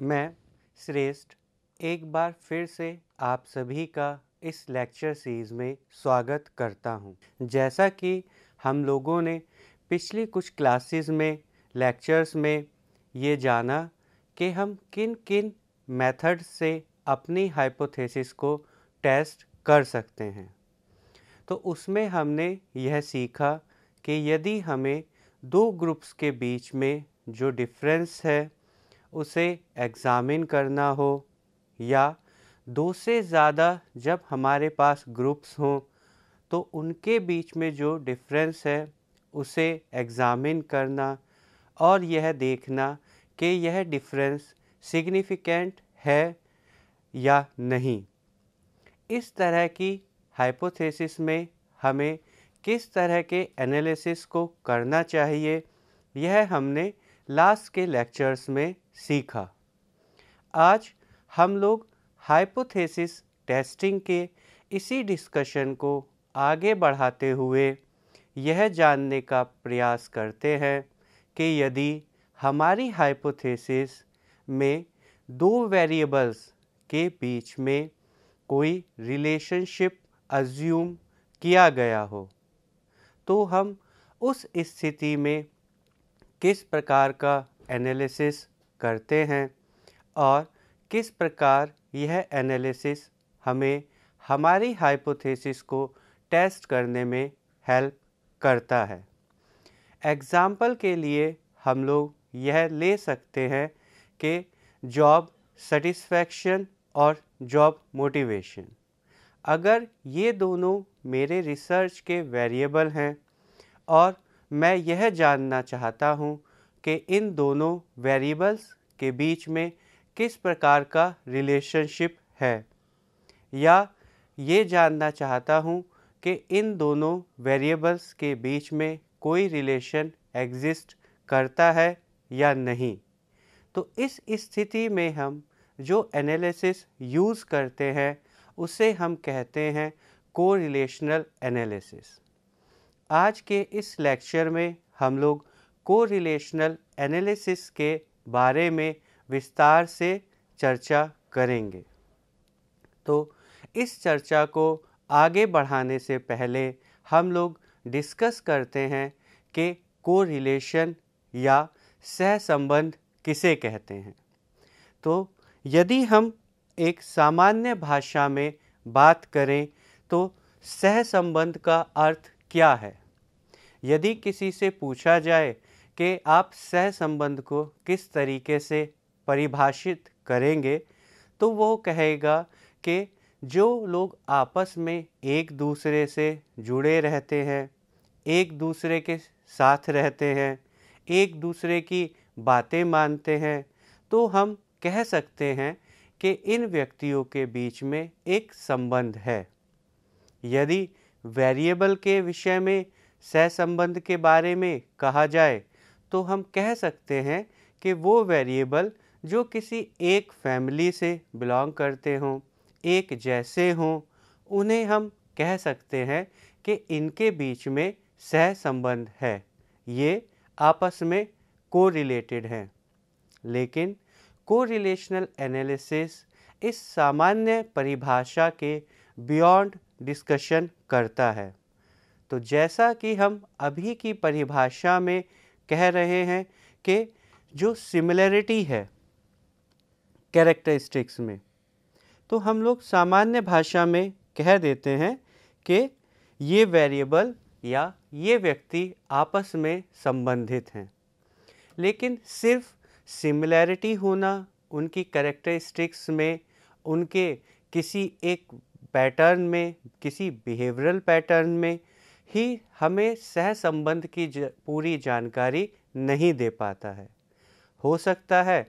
मैं श्रेष्ठ एक बार फिर से आप सभी का इस लेक्चर सीरीज़ में स्वागत करता हूं। जैसा कि हम लोगों ने पिछली कुछ क्लासेस में लेक्चर्स में ये जाना कि हम किन किन मेथड से अपनी हाइपोथेसिस को टेस्ट कर सकते हैं तो उसमें हमने यह सीखा कि यदि हमें दो ग्रुप्स के बीच में जो डिफरेंस है उसे एग्ज़ामिन करना हो या दो से ज़्यादा जब हमारे पास ग्रुप्स हों तो उनके बीच में जो डिफरेंस है उसे एग्ज़ामिन करना और यह देखना कि यह डिफरेंस सिग्निफिकेंट है या नहीं इस तरह की हाइपोथेसिस में हमें किस तरह के एनालिसिस को करना चाहिए यह हमने लास्ट के लेक्चर्स में सीखा आज हम लोग हाइपोथेसिस टेस्टिंग के इसी डिस्कशन को आगे बढ़ाते हुए यह जानने का प्रयास करते हैं कि यदि हमारी हाइपोथेसिस में दो वेरिएबल्स के बीच में कोई रिलेशनशिप अज्यूम किया गया हो तो हम उस स्थिति में किस प्रकार का एनालिसिस करते हैं और किस प्रकार यह एनालिसिस हमें हमारी हाइपोथेसिस को टेस्ट करने में हेल्प करता है एग्ज़ाम्पल के लिए हम लोग यह ले सकते हैं कि जॉब सेटिस्फैक्शन और जॉब मोटिवेशन अगर ये दोनों मेरे रिसर्च के वेरिएबल हैं और मैं यह जानना चाहता हूँ कि इन दोनों वेरिएबल्स के बीच में किस प्रकार का रिलेशनशिप है या ये जानना चाहता हूँ कि इन दोनों वेरिएबल्स के बीच में कोई रिलेशन एग्जिस्ट करता है या नहीं तो इस स्थिति में हम जो एनालिसिस यूज़ करते हैं उसे हम कहते हैं कोरिलेशनल एनालिसिस आज के इस लेक्चर में हम लोग कोरिलेशनल एनालिसिस के बारे में विस्तार से चर्चा करेंगे तो इस चर्चा को आगे बढ़ाने से पहले हम लोग डिस्कस करते हैं कि कोरिलेशन या सहसंबंध किसे कहते हैं तो यदि हम एक सामान्य भाषा में बात करें तो सहसंबंध का अर्थ क्या है यदि किसी से पूछा जाए कि आप सह संबंध को किस तरीके से परिभाषित करेंगे तो वो कहेगा कि जो लोग आपस में एक दूसरे से जुड़े रहते हैं एक दूसरे के साथ रहते हैं एक दूसरे की बातें मानते हैं तो हम कह सकते हैं कि इन व्यक्तियों के बीच में एक संबंध है यदि वेरिएबल के विषय में सहसंबंध के बारे में कहा जाए तो हम कह सकते हैं कि वो वेरिएबल जो किसी एक फैमिली से बिलोंग करते हों एक जैसे हों उन्हें हम कह सकते हैं कि इनके बीच में सह संबंध है ये आपस में को रिलेटेड हैं लेकिन को रिलेशनल एनालिसिस इस सामान्य परिभाषा के बियॉन्ड डिस्कशन करता है तो जैसा कि हम अभी की परिभाषा में कह रहे हैं कि जो सिमिलरिटी है कैरेक्टरिस्टिक्स में तो हम लोग सामान्य भाषा में कह देते हैं कि ये वेरिएबल या ये व्यक्ति आपस में संबंधित हैं लेकिन सिर्फ सिमिलैरिटी होना उनकी करेक्टरिस्टिक्स में उनके किसी एक पैटर्न में किसी बिहेवियरल पैटर्न में ही हमें सहसंबंध की पूरी जानकारी नहीं दे पाता है हो सकता है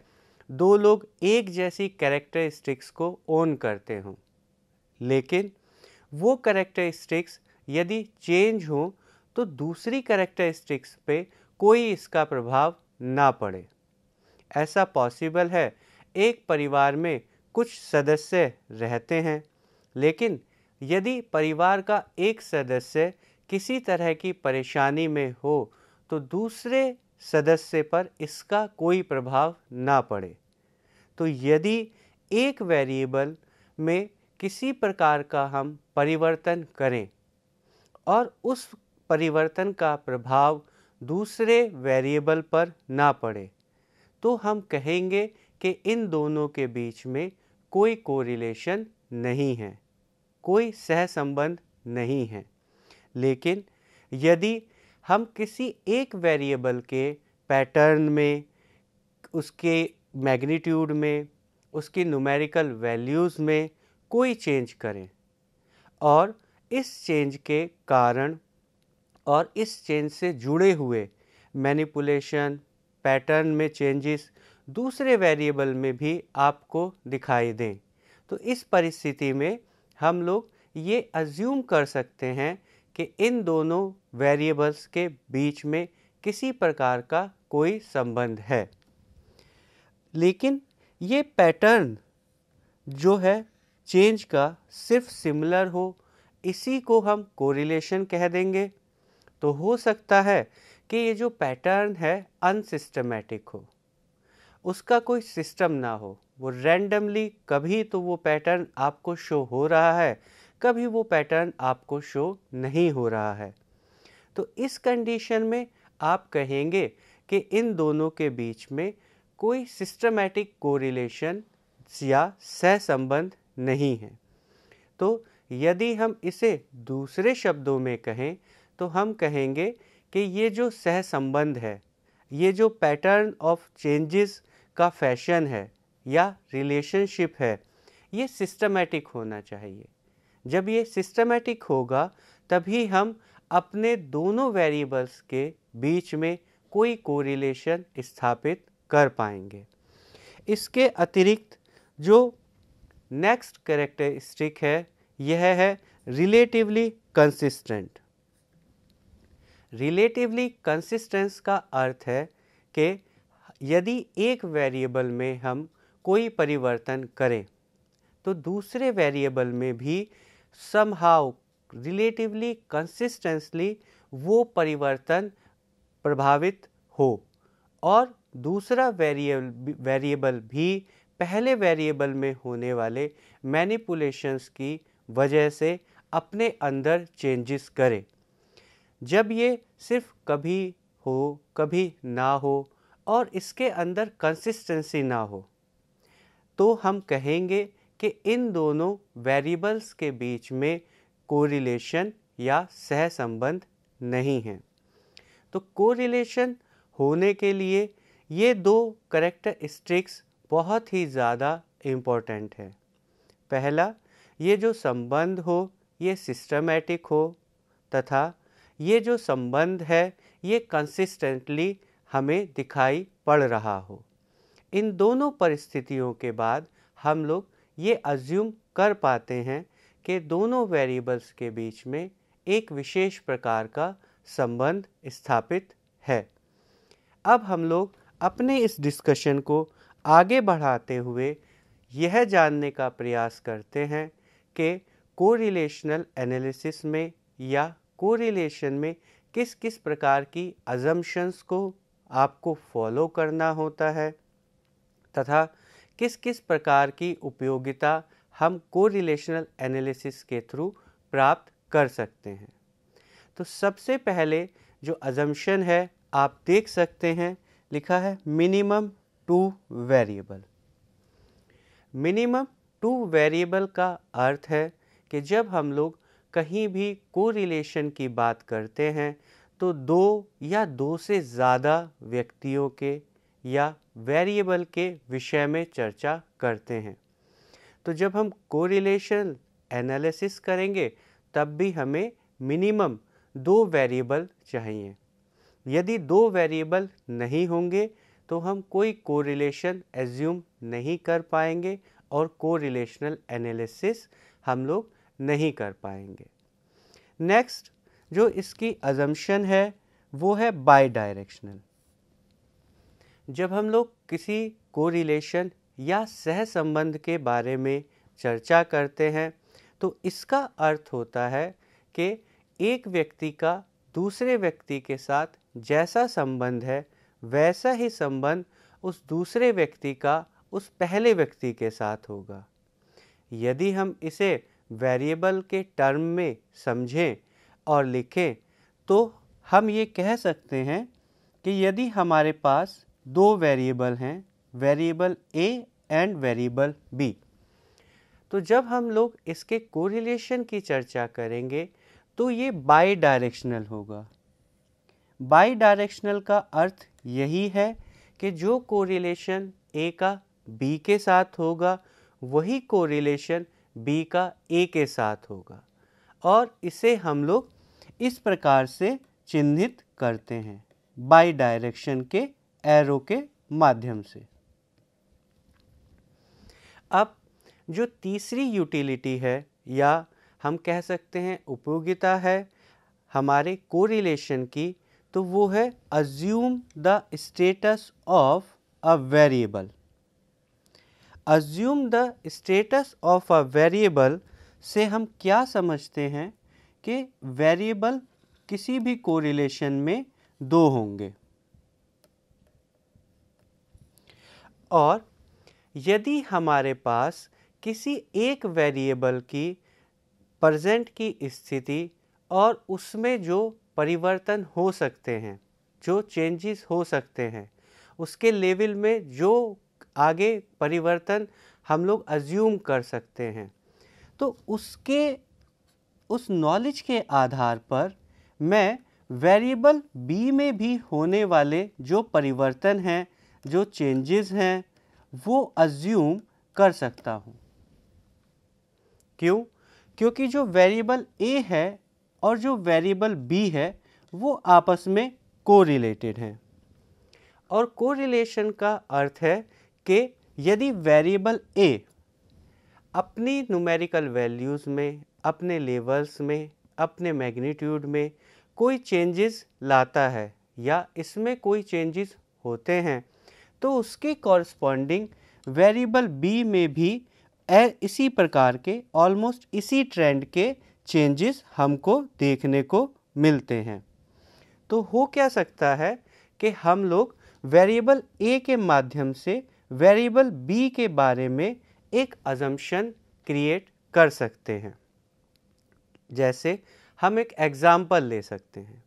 दो लोग एक जैसी कैरेक्टरिस्टिक्स को ओन करते हों लेकिन वो कैरेक्टरिस्टिक्स यदि चेंज हो तो दूसरी करेक्टरिस्टिक्स पे कोई इसका प्रभाव ना पड़े ऐसा पॉसिबल है एक परिवार में कुछ सदस्य रहते हैं लेकिन यदि परिवार का एक सदस्य किसी तरह की परेशानी में हो तो दूसरे सदस्य पर इसका कोई प्रभाव ना पड़े तो यदि एक वेरिएबल में किसी प्रकार का हम परिवर्तन करें और उस परिवर्तन का प्रभाव दूसरे वेरिएबल पर ना पड़े तो हम कहेंगे कि इन दोनों के बीच में कोई कोरिलेशन नहीं है कोई सहसंबंध नहीं है लेकिन यदि हम किसी एक वेरिएबल के पैटर्न में उसके मैग्नीट्यूड में उसकी न्यूमेरिकल वैल्यूज़ में कोई चेंज करें और इस चेंज के कारण और इस चेंज से जुड़े हुए मैनिपुलेशन पैटर्न में चेंजेस दूसरे वेरिएबल में भी आपको दिखाई दें तो इस परिस्थिति में हम लोग ये अज्यूम कर सकते हैं कि इन दोनों वेरिएबल्स के बीच में किसी प्रकार का कोई संबंध है लेकिन ये पैटर्न जो है चेंज का सिर्फ सिमिलर हो इसी को हम कोरिलेशन कह देंगे तो हो सकता है कि ये जो पैटर्न है अनसिस्टमेटिक हो उसका कोई सिस्टम ना हो वो रैंडमली कभी तो वो पैटर्न आपको शो हो रहा है कभी वो पैटर्न आपको शो नहीं हो रहा है तो इस कंडीशन में आप कहेंगे कि इन दोनों के बीच में कोई सिस्टमेटिक कोरिलेशन या सहसंबंध नहीं है तो यदि हम इसे दूसरे शब्दों में कहें तो हम कहेंगे कि ये जो सहसंबंध है ये जो पैटर्न ऑफ चेंजेस का फैशन है या रिलेशनशिप है ये सिस्टमेटिक होना चाहिए जब ये सिस्टमेटिक होगा तभी हम अपने दोनों वेरिएबल्स के बीच में कोई कोरिलेशन स्थापित कर पाएंगे इसके अतिरिक्त जो नेक्स्ट करेक्टरिस्टिक है यह है रिलेटिवली कंसिस्टेंट रिलेटिवली कंसिस्टेंस का अर्थ है कि यदि एक वेरिएबल में हम कोई परिवर्तन करें तो दूसरे वेरिएबल में भी समहाउ रिलेटिवली कंसिस्टेंसली वो परिवर्तन प्रभावित हो और दूसरा वेरिएबल वेरिएबल भी पहले वेरिएबल में होने वाले मैनिपुलेशंस की वजह से अपने अंदर चेंजेस करे जब ये सिर्फ कभी हो कभी ना हो और इसके अंदर कंसिस्टेंसी ना हो तो हम कहेंगे कि इन दोनों वेरिएबल्स के बीच में कोरिलेशन या सहसंबंध नहीं है तो कोरिलेशन होने के लिए ये दो करेक्टरिस्टिक्स बहुत ही ज़्यादा इम्पोर्टेंट है पहला ये जो संबंध हो ये सिस्टमेटिक हो तथा ये जो संबंध है ये कंसिस्टेंटली हमें दिखाई पड़ रहा हो इन दोनों परिस्थितियों के बाद हम लोग ये अज्यूम कर पाते हैं कि दोनों वेरिएबल्स के बीच में एक विशेष प्रकार का संबंध स्थापित है अब हम लोग अपने इस डिस्कशन को आगे बढ़ाते हुए यह जानने का प्रयास करते हैं कि कोरिलेशनल एनालिसिस में या कोरिलेशन में किस किस प्रकार की अजम्पशंस को आपको फॉलो करना होता है तथा किस किस प्रकार की उपयोगिता हम कोरिलेशनल एनालिसिस के थ्रू प्राप्त कर सकते हैं तो सबसे पहले जो अजम्पन है आप देख सकते हैं लिखा है minimum two variable minimum two variable का अर्थ है कि जब हम लोग कहीं भी कोरिलेशन की बात करते हैं तो दो या दो से ज़्यादा व्यक्तियों के या वेरिएबल के विषय में चर्चा करते हैं तो जब हम कोरिलेशन एनालिसिस करेंगे तब भी हमें मिनिमम दो वेरिएबल चाहिए यदि दो वेरिएबल नहीं होंगे तो हम कोई कोरिलेशन एज्यूम नहीं कर पाएंगे और कोरिलेशनल एनालिसिस हम लोग नहीं कर पाएंगे नेक्स्ट जो इसकी अजम्पशन है वो है बाई डायरेक्शनल जब हम लोग किसी को रिलेशन या सहसंबंध के बारे में चर्चा करते हैं तो इसका अर्थ होता है कि एक व्यक्ति का दूसरे व्यक्ति के साथ जैसा संबंध है वैसा ही संबंध उस दूसरे व्यक्ति का उस पहले व्यक्ति के साथ होगा यदि हम इसे वेरिएबल के टर्म में समझें और लिखें तो हम ये कह सकते हैं कि यदि हमारे पास दो वेरिएबल हैं variable A and variable B तो जब हम लोग इसके कोरिलेशन की चर्चा करेंगे तो ये बाई डायरेक्शनल होगा बाई डायरेक्शनल का अर्थ यही है कि जो कोरिलेशन ए का बी के साथ होगा वही कोरिलेशन बी का ए के साथ होगा और इसे हम लोग इस प्रकार से चिन्हित करते हैं बाई डायरेक्शन के एरो के माध्यम से अब जो तीसरी यूटिलिटी है या हम कह सकते हैं उपयोगिता है हमारे कोरिलेशन की तो वो है assume the status of a variable assume the status of a variable से हम क्या समझते हैं कि वेरिएबल किसी भी कोरिलेशन में दो होंगे और यदि हमारे पास किसी एक वेरिएबल की प्रजेंट की स्थिति और उसमें जो परिवर्तन हो सकते हैं जो चेंजेस हो सकते हैं उसके लेवल में जो आगे परिवर्तन हम लोग अज्यूम कर सकते हैं तो उसके उस नॉलेज के आधार पर मैं वेरिएबल बी में भी होने वाले जो परिवर्तन हैं जो चेंजेस हैं वो अज्यूम कर सकता हूँ क्यों क्योंकि जो वेरिएबल ए है और जो वेरिएबल बी है वो आपस में को रिलेटेड हैं और को रिलेशन का अर्थ है कि यदि वेरिएबल ए अपनी न्यूमेरिकल वैल्यूज़ में अपने लेवल्स में अपने मैग्नीट्यूड में कोई चेंजेस लाता है या इसमें कोई चेंजेस होते हैं तो उसके कॉरस्पॉन्डिंग वेरिएबल बी में भी इसी प्रकार के ऑलमोस्ट इसी ट्रेंड के चेंजेस हमको देखने को मिलते हैं तो हो क्या सकता है कि हम लोग वेरिएबल ए के माध्यम से वेरिएबल बी के बारे में एक अजम्पन क्रिएट कर सकते हैं जैसे हम एक एग्ज़ाम्पल ले सकते हैं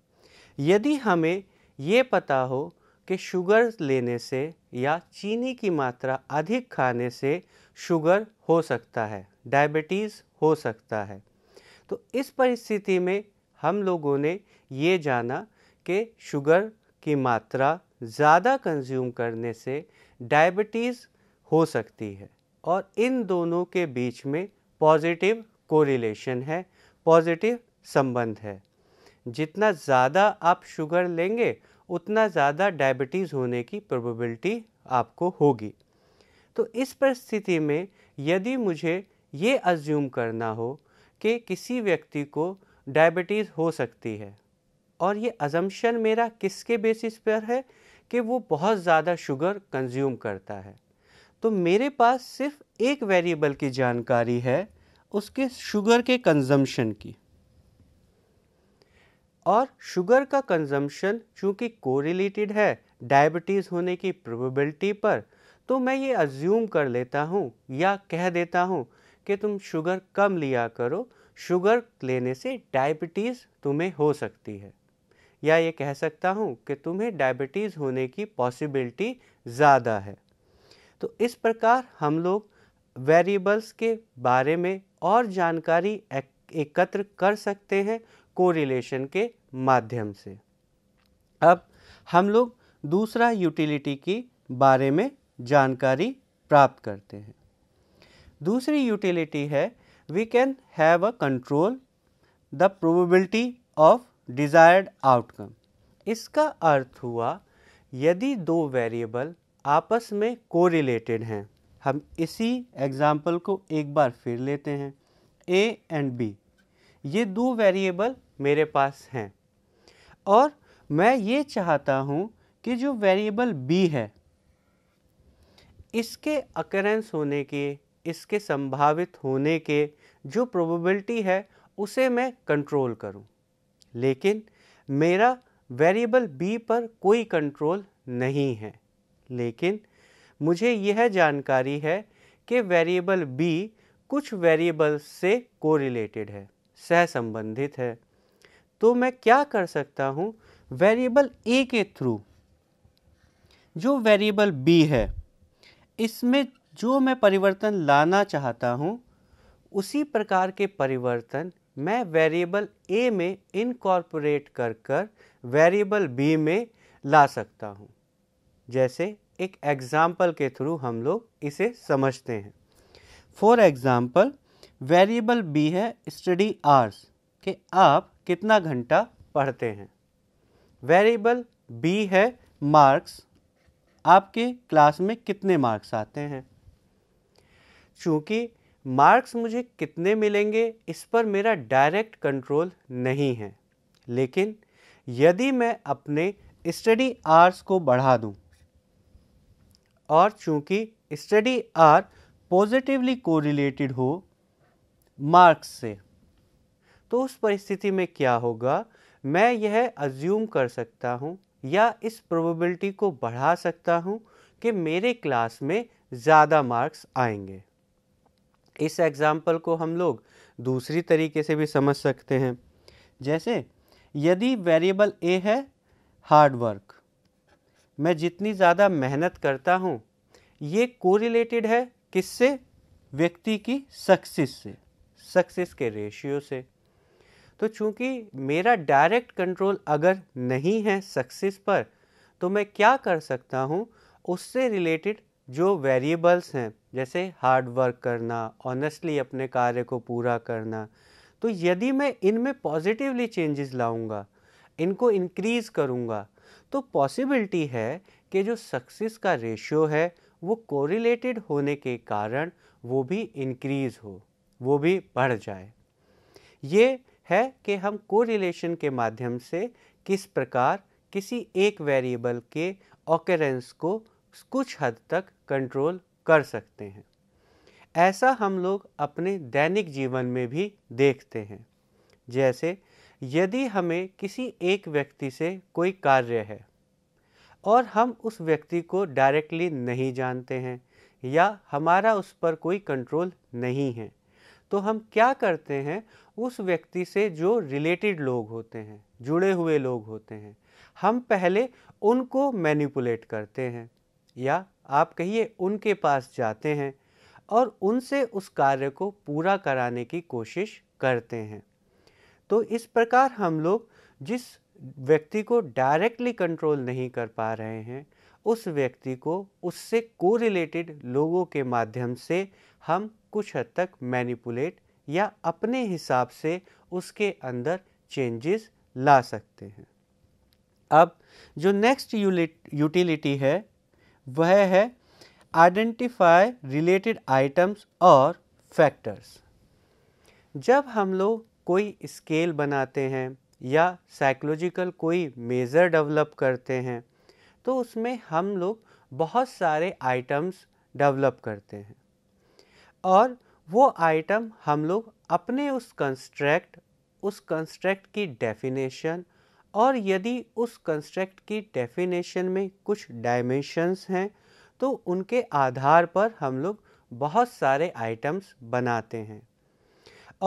यदि हमें ये पता हो कि शुगर लेने से या चीनी की मात्रा अधिक खाने से शुगर हो सकता है डायबिटीज़ हो सकता है तो इस परिस्थिति में हम लोगों ने ये जाना कि शुगर की मात्रा ज़्यादा कंज्यूम करने से डायबिटीज़ हो सकती है और इन दोनों के बीच में पॉजिटिव कोरिलेशन है पॉजिटिव संबंध है जितना ज़्यादा आप शुगर लेंगे उतना ज़्यादा डायबिटीज़ होने की प्रोबेबिलिटी आपको होगी तो इस परिस्थिति में यदि मुझे ये अज्यूम करना हो कि किसी व्यक्ति को डायबिटीज़ हो सकती है और ये अजम्पन मेरा किसके बेसिस पर है कि वो बहुत ज़्यादा शुगर कंज्यूम करता है तो मेरे पास सिर्फ एक वेरिएबल की जानकारी है उसके शुगर के कंजम्पशन की और शुगर का कंजम्पशन चूँकि कोरिलेटेड है डायबिटीज़ होने की प्रोबेबिलिटी पर तो मैं ये अज्यूम कर लेता हूँ या कह देता हूँ कि तुम शुगर कम लिया करो शुगर लेने से डायबिटीज़ तुम्हें हो सकती है या ये कह सकता हूँ कि तुम्हें डायबिटीज़ होने की पॉसिबिलिटी ज़्यादा है तो इस प्रकार हम लोग वेरिएबल्स के बारे में और जानकारी एकत्र कर सकते हैं कोरिलेशन के माध्यम से अब हम लोग दूसरा यूटिलिटी की बारे में जानकारी प्राप्त करते हैं दूसरी यूटिलिटी है we can have a control the probability of desired outcome इसका अर्थ हुआ यदि दो वेरिएबल आपस में कोरिलेटेड हैं हम इसी एग्ज़ाम्पल को एक बार फिर लेते हैं ए एंड बी ये दो वेरिएबल मेरे पास हैं और मैं ये चाहता हूँ कि जो वेरिएबल बी है इसके अकरेंस होने के इसके संभावित होने के जो प्रोबेबिलिटी है उसे मैं कंट्रोल करूं। लेकिन मेरा वेरिएबल बी पर कोई कंट्रोल नहीं है लेकिन मुझे यह जानकारी है कि वेरिएबल बी कुछ वेरिएबल्स से कोरिलेटेड है सहसंबंधित है तो मैं क्या कर सकता हूँ वेरिएबल ए के थ्रू जो वेरिएबल बी है इसमें जो मैं परिवर्तन लाना चाहता हूँ उसी प्रकार के परिवर्तन मैं वेरिएबल ए में इनकॉर्पोरेट कर कर वेरिएबल बी में ला सकता हूँ जैसे एक एग्ज़ाम्पल के थ्रू हम लोग इसे समझते हैं फॉर एग्ज़ाम्पल वेरिएबल बी है स्टडी आर्स कि आप कितना घंटा पढ़ते हैं वेरिएबल बी है मार्क्स आपके क्लास में कितने मार्क्स आते हैं चूँकि मार्क्स मुझे कितने मिलेंगे इस पर मेरा डायरेक्ट कंट्रोल नहीं है लेकिन यदि मैं अपने स्टडी आर्स को बढ़ा दूं और चूँकि स्टडी आर पॉजिटिवली कोरिलेटेड हो मार्क्स से तो उस परिस्थिति में क्या होगा मैं यह अज्यूम कर सकता हूँ या इस प्रोबेबिलिटी को बढ़ा सकता हूँ कि मेरे क्लास में ज़्यादा मार्क्स आएंगे इस एग्ज़ाम्पल को हम लोग दूसरी तरीके से भी समझ सकते हैं जैसे यदि वेरिएबल ए है हार्ड वर्क मैं जितनी ज़्यादा मेहनत करता हूँ ये कोरिलेटेड है किससे व्यक्ति की सक्सेस से सक्सेस के रेशियो से तो चूंकि मेरा डायरेक्ट कंट्रोल अगर नहीं है सक्सेस पर तो मैं क्या कर सकता हूँ उससे रिलेटेड जो वेरिएबल्स हैं जैसे हार्ड वर्क करना ऑनेस्टली अपने कार्य को पूरा करना तो यदि मैं इनमें पॉजिटिवली चेंजेस लाऊंगा इनको इंक्रीज़ करूंगा तो पॉसिबिलिटी है कि जो सक्सेस का रेशियो है वो कोरिलेटेड होने के कारण वो भी इंक्रीज़ हो वो भी बढ़ जाए ये है कि हम कोरिलेशन के माध्यम से किस प्रकार किसी एक वेरिएबल के ऑकरेंस को कुछ हद तक कंट्रोल कर सकते हैं ऐसा हम लोग अपने दैनिक जीवन में भी देखते हैं जैसे यदि हमें किसी एक व्यक्ति से कोई कार्य है और हम उस व्यक्ति को डायरेक्टली नहीं जानते हैं या हमारा उस पर कोई कंट्रोल नहीं है तो हम क्या करते हैं उस व्यक्ति से जो रिलेटेड लोग होते हैं जुड़े हुए लोग होते हैं हम पहले उनको मैनिपुलेट करते हैं या आप कहिए उनके पास जाते हैं और उनसे उस कार्य को पूरा कराने की कोशिश करते हैं तो इस प्रकार हम लोग जिस व्यक्ति को डायरेक्टली कंट्रोल नहीं कर पा रहे हैं उस व्यक्ति को उससे कोरिलेटेड लोगों के माध्यम से हम कुछ हद तक मैनिपुलेट या अपने हिसाब से उसके अंदर चेंजेस ला सकते हैं अब जो नेक्स्ट यूटिलिटी है वह है आइडेंटिफाई रिलेटेड आइटम्स और फैक्टर्स जब हम लोग कोई स्केल बनाते हैं या साइकोलॉजिकल कोई मेज़र डेवलप करते हैं तो उसमें हम लोग बहुत सारे आइटम्स डेवलप करते हैं और वो आइटम हम लोग अपने उस कंस्ट्रक्ट उस कंस्ट्रक्ट की डेफिनेशन और यदि उस कंस्ट्रक्ट की डेफिनेशन में कुछ डायमेंशंस हैं तो उनके आधार पर हम लोग बहुत सारे आइटम्स बनाते हैं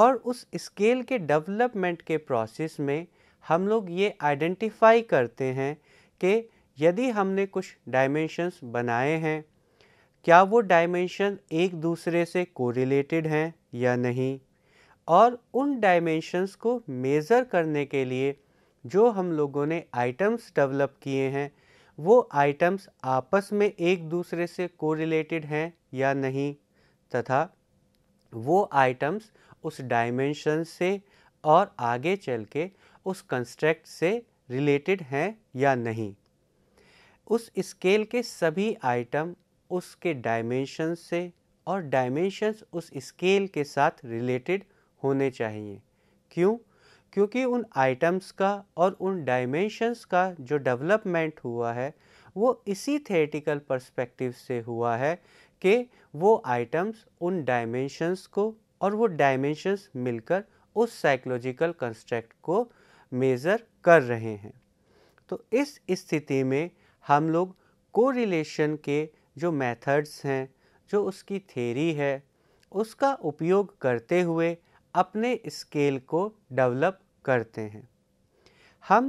और उस स्केल के डेवलपमेंट के प्रोसेस में हम लोग ये आइडेंटिफाई करते हैं कि यदि हमने कुछ डायमेंशंस बनाए हैं क्या वो डायमेंशन एक दूसरे से कोरिलेटेड हैं या नहीं और उन डायमेंशंस को मेज़र करने के लिए जो हम लोगों ने आइटम्स डेवलप किए हैं वो आइटम्स आपस में एक दूसरे से कोरिलेटेड हैं या नहीं तथा वो आइटम्स उस डायमेंशन से और आगे चल के उस कंस्ट्रक्ट से रिलेटेड हैं या नहीं उस स्केल के सभी आइटम उसके डायमेंशन से और डायमेंशंस उस स्केल के साथ रिलेटेड होने चाहिए क्यों क्योंकि उन आइटम्स का और उन डायमेंशंस का जो डेवलपमेंट हुआ है वो इसी थेटिकल पर्सपेक्टिव से हुआ है कि वो आइटम्स उन डायमेंशंस को और वो डायमेंशंस मिलकर उस साइकोलॉजिकल कंस्ट्रक्ट को मेज़र कर रहे हैं तो इस स्थिति में हम लोग कोरिलेशन के जो मेथड्स हैं जो उसकी थेरी है उसका उपयोग करते हुए अपने स्केल को डेवलप करते हैं हम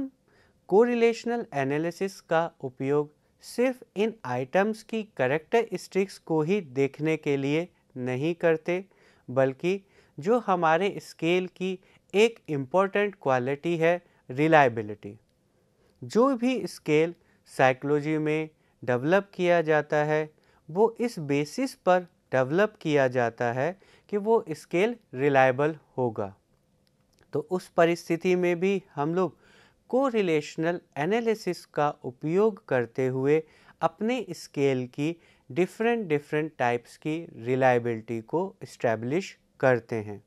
कोरिलेशनल एनालिसिस का उपयोग सिर्फ इन आइटम्स की करेक्टरिस्टिक्स को ही देखने के लिए नहीं करते बल्कि जो हमारे स्केल की एक इम्पॉर्टेंट क्वालिटी है रिलायबिलिटी जो भी स्केल साइकोलॉजी में डेवलप किया जाता है वो इस बेसिस पर डेवलप किया जाता है कि वो स्केल रिलायबल होगा तो उस परिस्थिति में भी हम लोग को रिलेशनल एनालिसिस का उपयोग करते हुए अपने स्केल की डिफरेंट डिफरेंट टाइप्स की रिलायबिलिटी को इस्टेब्लिश करते हैं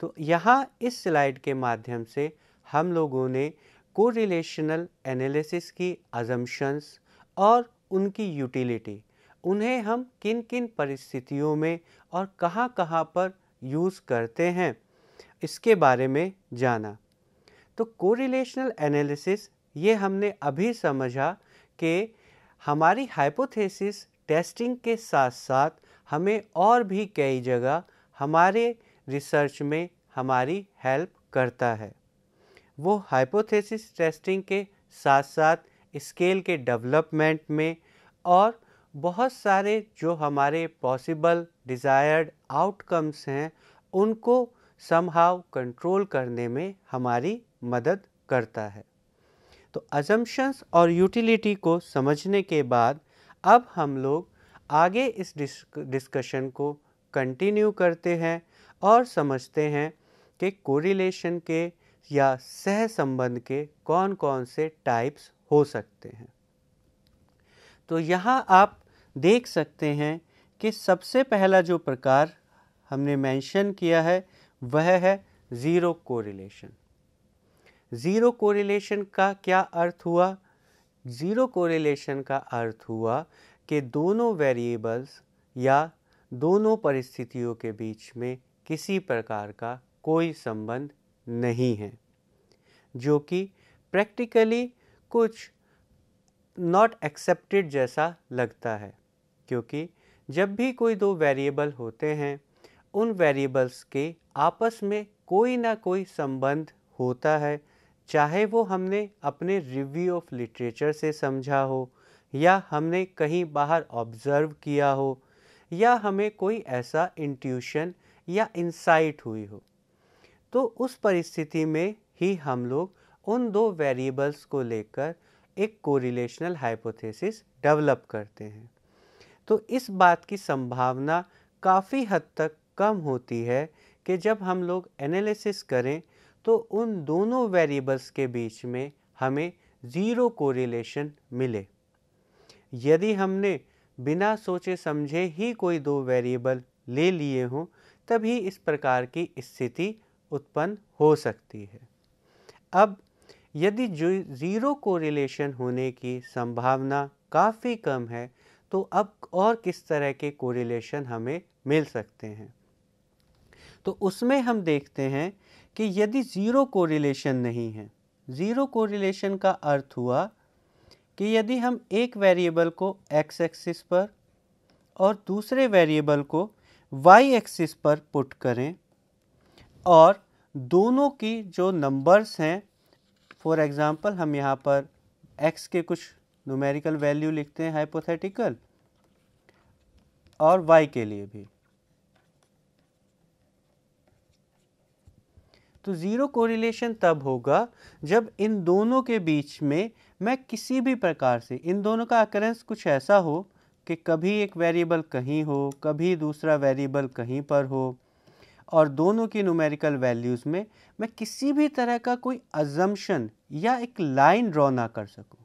तो यहाँ इस स्लाइड के माध्यम से हम लोगों ने कोरिलेशनल एनालिसिस की अजम्पन्स और उनकी यूटिलिटी उन्हें हम किन किन परिस्थितियों में और कहाँ कहाँ पर यूज़ करते हैं इसके बारे में जाना तो कोरिलेशनल एनालिसिस ये हमने अभी समझा कि हमारी हाइपोथेसिस टेस्टिंग के साथ साथ हमें और भी कई जगह हमारे रिसर्च में हमारी हेल्प करता है वो हाइपोथेसिस टेस्टिंग के साथ साथ स्केल के डेवलपमेंट में और बहुत सारे जो हमारे पॉसिबल डिज़ायर्ड आउटकम्स हैं उनको समहाव कंट्रोल करने में हमारी मदद करता है तो अजम्पन्स और यूटिलिटी को समझने के बाद अब हम लोग आगे इस डिस्कशन को कंटिन्यू करते हैं और समझते हैं कि कोरिलेशन के या सह संबंध के कौन कौन से टाइप्स हो सकते हैं तो यहाँ आप देख सकते हैं कि सबसे पहला जो प्रकार हमने मेंशन किया है वह है ज़ीरो कोरिलेशन ज़ीरो कोरिलेशन का क्या अर्थ हुआ ज़ीरो कोरिलेशन का अर्थ हुआ कि दोनों वेरिएबल्स या दोनों परिस्थितियों के बीच में किसी प्रकार का कोई संबंध नहीं है जो कि प्रैक्टिकली कुछ नॉट एक्सेप्टेड जैसा लगता है क्योंकि जब भी कोई दो वेरिएबल होते हैं उन वेरिएबल्स के आपस में कोई ना कोई संबंध होता है चाहे वो हमने अपने रिव्यू ऑफ लिटरेचर से समझा हो या हमने कहीं बाहर ऑब्ज़र्व किया हो या हमें कोई ऐसा इंट्यूशन या इंसाइट हुई हो तो उस परिस्थिति में ही हम लोग उन दो वेरिएबल्स को लेकर एक कोरिलेशनल हाइपोथेसिस डेवलप करते हैं तो इस बात की संभावना काफ़ी हद तक कम होती है कि जब हम लोग एनालिसिस करें तो उन दोनों वेरिएबल्स के बीच में हमें ज़ीरो कोरिलेशन मिले यदि हमने बिना सोचे समझे ही कोई दो वेरिएबल ले लिए हों तभी इस प्रकार की स्थिति उत्पन्न हो सकती है अब यदि जो ज़ीरो कोरिलेशन होने की संभावना काफ़ी कम है तो अब और किस तरह के कोरिलेशन हमें मिल सकते हैं तो उसमें हम देखते हैं कि यदि ज़ीरो कोरिलेशन नहीं है ज़ीरो कोरिलेशन का अर्थ हुआ कि यदि हम एक वेरिएबल को एक्स एक्सिस पर और दूसरे वेरिएबल को वाई एक्सिस पर पुट करें और दोनों की जो नंबर्स हैं फॉर एग्ज़ाम्पल हम यहाँ पर एक्स के कुछ नूमेरिकल वैल्यू लिखते हैं हाइपोथेटिकल और वाई के लिए भी तो ज़ीरो कोरिलेशन तब होगा जब इन दोनों के बीच में मैं किसी भी प्रकार से इन दोनों का अकरेंस कुछ ऐसा हो कि कभी एक वेरिएबल कहीं हो कभी दूसरा वेरिएबल कहीं पर हो और दोनों की न्यूमेरिकल वैल्यूज़ में मैं किसी भी तरह का कोई अजम्पन या एक लाइन ड्रॉ ना कर सकूं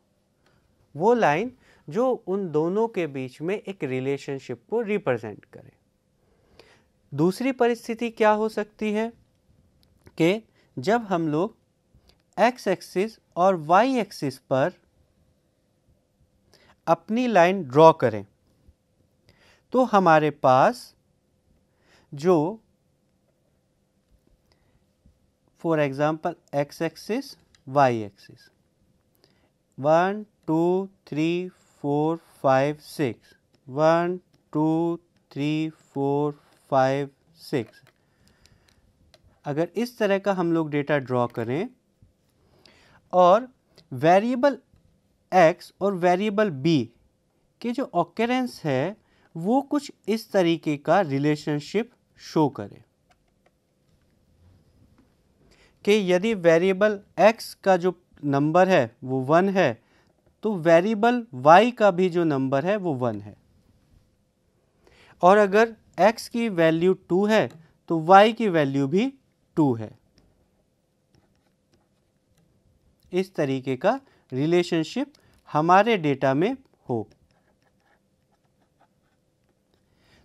वो लाइन जो उन दोनों के बीच में एक रिलेशनशिप को रिप्रेजेंट करे दूसरी परिस्थिति क्या हो सकती है कि जब हम लोग एक्स एक्सिस और वाई एक्सिस पर अपनी लाइन ड्रॉ करें तो हमारे पास जो for example X axis Y axis one two three four five six one two three four five six अगर इस तरह का हम लोग डेटा ड्रॉ करें और वेरिएबल एक्स और वेरिएबल बी के जो ऑकरेंस है वो कुछ इस तरीके का रिलेशनशिप शो करें कि यदि वेरिएबल x का जो नंबर है वो वन है तो वेरिएबल y का भी जो नंबर है वो वन है और अगर x की वैल्यू टू है तो y की वैल्यू भी टू है इस तरीके का रिलेशनशिप हमारे डेटा में हो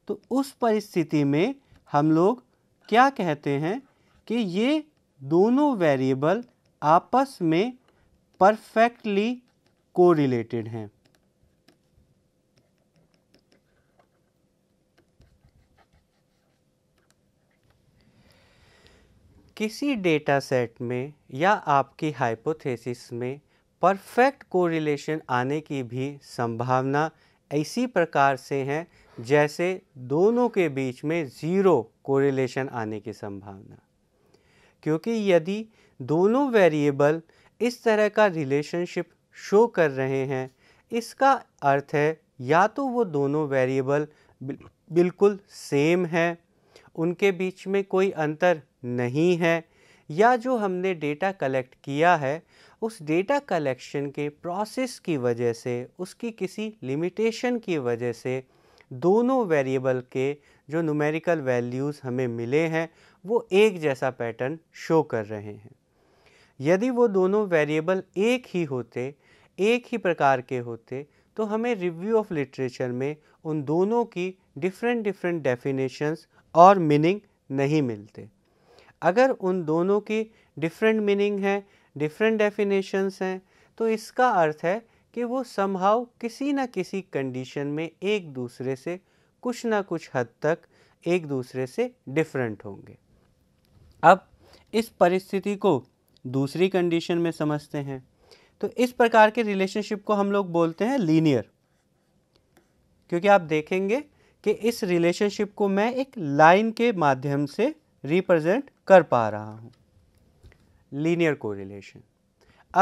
तो उस परिस्थिति में हम लोग क्या कहते हैं कि ये दोनों वेरिएबल आपस में परफेक्टली कोरिलेटेड हैं किसी डेटा सेट में या आपकी हाइपोथेसिस में परफेक्ट कोरिलेशन आने की भी संभावना इसी प्रकार से है जैसे दोनों के बीच में ज़ीरो कोरिलेशन आने की संभावना क्योंकि यदि दोनों वेरिएबल इस तरह का रिलेशनशिप शो कर रहे हैं इसका अर्थ है या तो वो दोनों वेरिएबल बिल्कुल सेम हैं उनके बीच में कोई अंतर नहीं है या जो हमने डेटा कलेक्ट किया है उस डेटा कलेक्शन के प्रोसेस की वजह से उसकी किसी लिमिटेशन की वजह से दोनों वेरिएबल के जो न्यूमेरिकल वैल्यूज़ हमें मिले हैं वो एक जैसा पैटर्न शो कर रहे हैं यदि वो दोनों वेरिएबल एक ही होते एक ही प्रकार के होते तो हमें रिव्यू ऑफ लिटरेचर में उन दोनों की डिफरेंट डिफरेंट डेफिनेशंस और मीनिंग नहीं मिलते अगर उन दोनों की डिफरेंट मीनिंग है डिफरेंट डेफिनेशंस हैं तो इसका अर्थ है कि वो संभाव किसी ना किसी कंडीशन में एक दूसरे से कुछ ना कुछ हद तक एक दूसरे से डिफरेंट होंगे अब इस परिस्थिति को दूसरी कंडीशन में समझते हैं तो इस प्रकार के रिलेशनशिप को हम लोग बोलते हैं लीनियर क्योंकि आप देखेंगे कि इस रिलेशनशिप को मैं एक लाइन के माध्यम से रिप्रेजेंट कर पा रहा हूँ लीनियर कोरिलेशन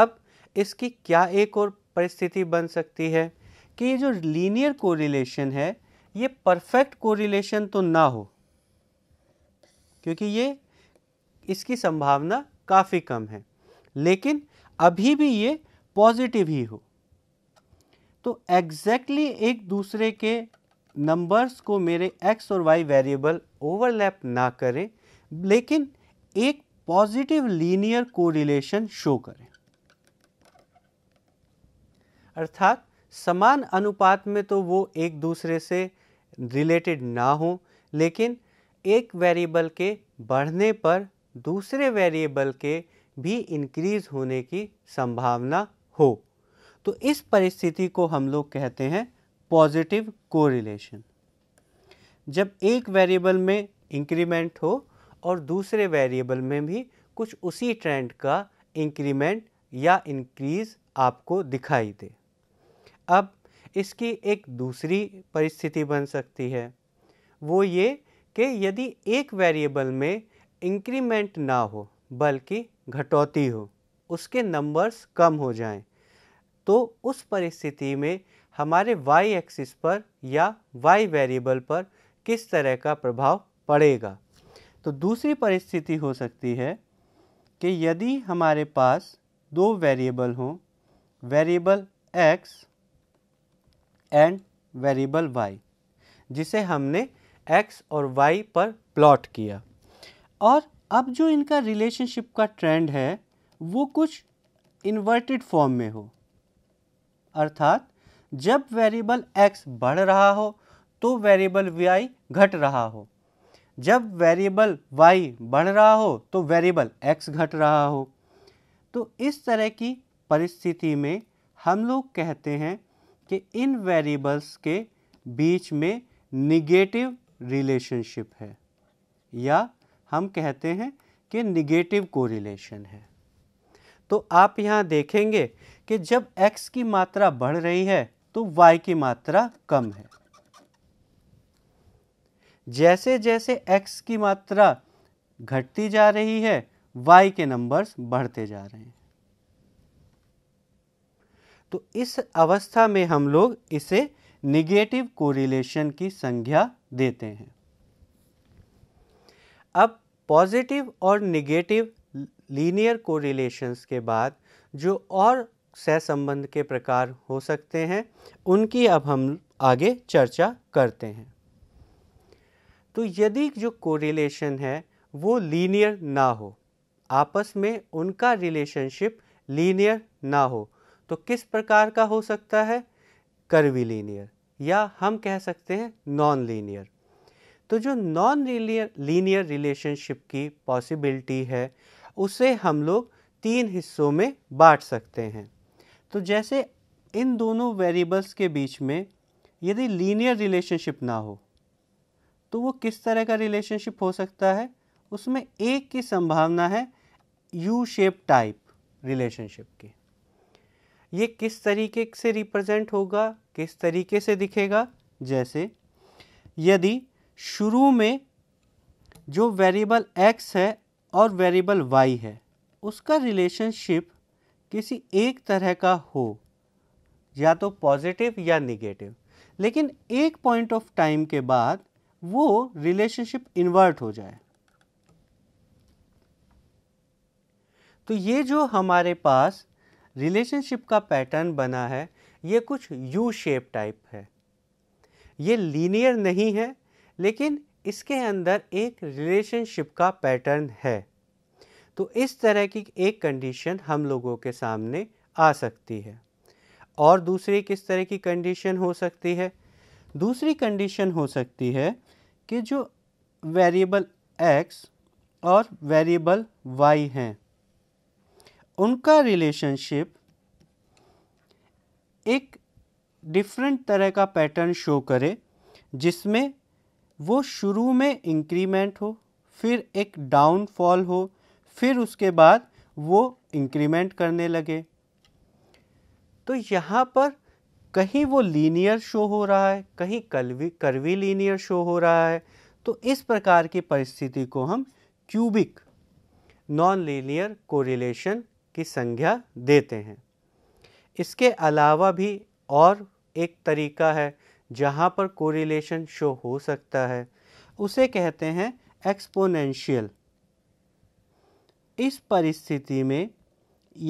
अब इसकी क्या एक और परिस्थिति बन सकती है कि ये जो लीनियर कोरिलेशन है ये परफेक्ट कोरिलेशन तो ना हो क्योंकि ये इसकी संभावना काफ़ी कम है लेकिन अभी भी ये पॉजिटिव ही हो तो एग्जैक्टली exactly एक दूसरे के नंबर्स को मेरे एक्स और वाई वेरिएबल ओवरलैप ना करें लेकिन एक पॉजिटिव लीनियर कोरिलेशन शो करें अर्थात समान अनुपात में तो वो एक दूसरे से रिलेटेड ना हो लेकिन एक वेरिएबल के बढ़ने पर दूसरे वेरिएबल के भी इंक्रीज होने की संभावना हो तो इस परिस्थिति को हम लोग कहते हैं पॉजिटिव कोरिलेशन जब एक वेरिएबल में इंक्रीमेंट हो और दूसरे वेरिएबल में भी कुछ उसी ट्रेंड का इंक्रीमेंट या इंक्रीज आपको दिखाई दे अब इसकी एक दूसरी परिस्थिति बन सकती है वो ये कि यदि एक वेरिएबल में इंक्रीमेंट ना हो बल्कि घटौती हो उसके नंबर्स कम हो जाएं, तो उस परिस्थिति में हमारे वाई एक्सिस पर या वाई वेरिएबल पर किस तरह का प्रभाव पड़ेगा तो दूसरी परिस्थिति हो सकती है कि यदि हमारे पास दो वेरिएबल हों variable X and variable Y जिसे हमने एक्स और वाई पर प्लॉट किया और अब जो इनका रिलेशनशिप का ट्रेंड है वो कुछ इन्वर्टेड फॉर्म में हो अर्थात जब वेरिएबल एक्स बढ़ रहा हो तो वेरिएबल वाई घट रहा हो जब वेरिएबल वाई बढ़ रहा हो तो वेरिएबल एक्स घट रहा हो तो इस तरह की परिस्थिति में हम लोग कहते हैं कि इन वेरिएबल्स के बीच में निगेटिव रिलेशनशिप है या हम कहते हैं कि निगेटिव कोरिलेशन है तो आप यहाँ देखेंगे कि जब x की मात्रा बढ़ रही है तो y की मात्रा कम है जैसे जैसे x की मात्रा घटती जा रही है y के नंबर्स बढ़ते जा रहे हैं तो इस अवस्था में हम लोग इसे निगेटिव कोरिलेशन की संज्ञा देते हैं अब पॉजिटिव और निगेटिव लीनियर कोरिलेशंस के बाद जो और सहसंबंध के प्रकार हो सकते हैं उनकी अब हम आगे चर्चा करते हैं तो यदि जो कोरिलेशन है वो लीनियर ना हो आपस में उनका रिलेशनशिप लीनियर ना हो तो किस प्रकार का हो सकता है कर्वीलीनियर या हम कह सकते हैं नॉन लीनियर तो जो नॉन लीनियर रिलेशनशिप की पॉसिबिलिटी है उसे हम लोग तीन हिस्सों में बांट सकते हैं तो जैसे इन दोनों वेरिएबल्स के बीच में यदि लीनियर रिलेशनशिप ना हो तो वो किस तरह का रिलेशनशिप हो सकता है उसमें एक की संभावना है यू शेप टाइप रिलेशनशिप की ये किस तरीके से रिप्रेजेंट होगा किस तरीके से दिखेगा जैसे यदि शुरू में जो वेरिएबल एक्स है और वेरिएबल वाई है उसका रिलेशनशिप किसी एक तरह का हो या तो पॉजिटिव या निगेटिव लेकिन एक पॉइंट ऑफ टाइम के बाद वो रिलेशनशिप इन्वर्ट हो जाए तो ये जो हमारे पास रिलेशनशिप का पैटर्न बना है ये कुछ यू शेप टाइप है ये लीनियर नहीं है लेकिन इसके अंदर एक रिलेशनशिप का पैटर्न है तो इस तरह की एक कंडीशन हम लोगों के सामने आ सकती है और दूसरी किस तरह की कंडीशन हो सकती है दूसरी कंडीशन हो सकती है कि जो वेरिएबल एक्स और वेरिएबल वाई हैं उनका रिलेशनशिप एक डिफरेंट तरह का पैटर्न शो करे जिसमें वो शुरू में इंक्रीमेंट हो फिर एक डाउनफॉल हो फिर उसके बाद वो इंक्रीमेंट करने लगे तो यहाँ पर कहीं वो लीनियर शो हो रहा है कहीं कलवी करवी लीनियर शो हो रहा है तो इस प्रकार की परिस्थिति को हम क्यूबिक नॉन लीनियर कोरिलेशन की संज्ञा देते हैं इसके अलावा भी और एक तरीका है जहाँ पर कोरिलेशन शो हो सकता है उसे कहते हैं एक्सपोनेंशियल इस परिस्थिति में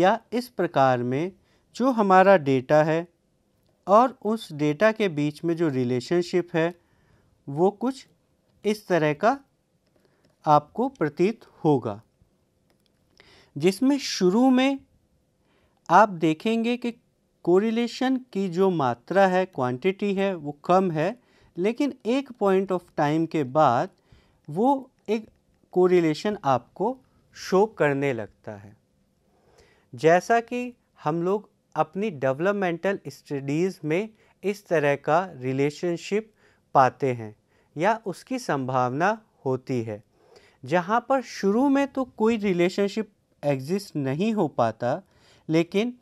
या इस प्रकार में जो हमारा डेटा है और उस डेटा के बीच में जो रिलेशनशिप है वो कुछ इस तरह का आपको प्रतीत होगा जिसमें शुरू में आप देखेंगे कि कोरिलेशन की जो मात्रा है क्वांटिटी है वो कम है लेकिन एक पॉइंट ऑफ टाइम के बाद वो एक कोरिलेशन आपको शो करने लगता है जैसा कि हम लोग अपनी डेवलपमेंटल स्टडीज़ में इस तरह का रिलेशनशिप पाते हैं या उसकी संभावना होती है जहाँ पर शुरू में तो कोई रिलेशनशिप एग्जिस्ट नहीं हो पाता लेकिन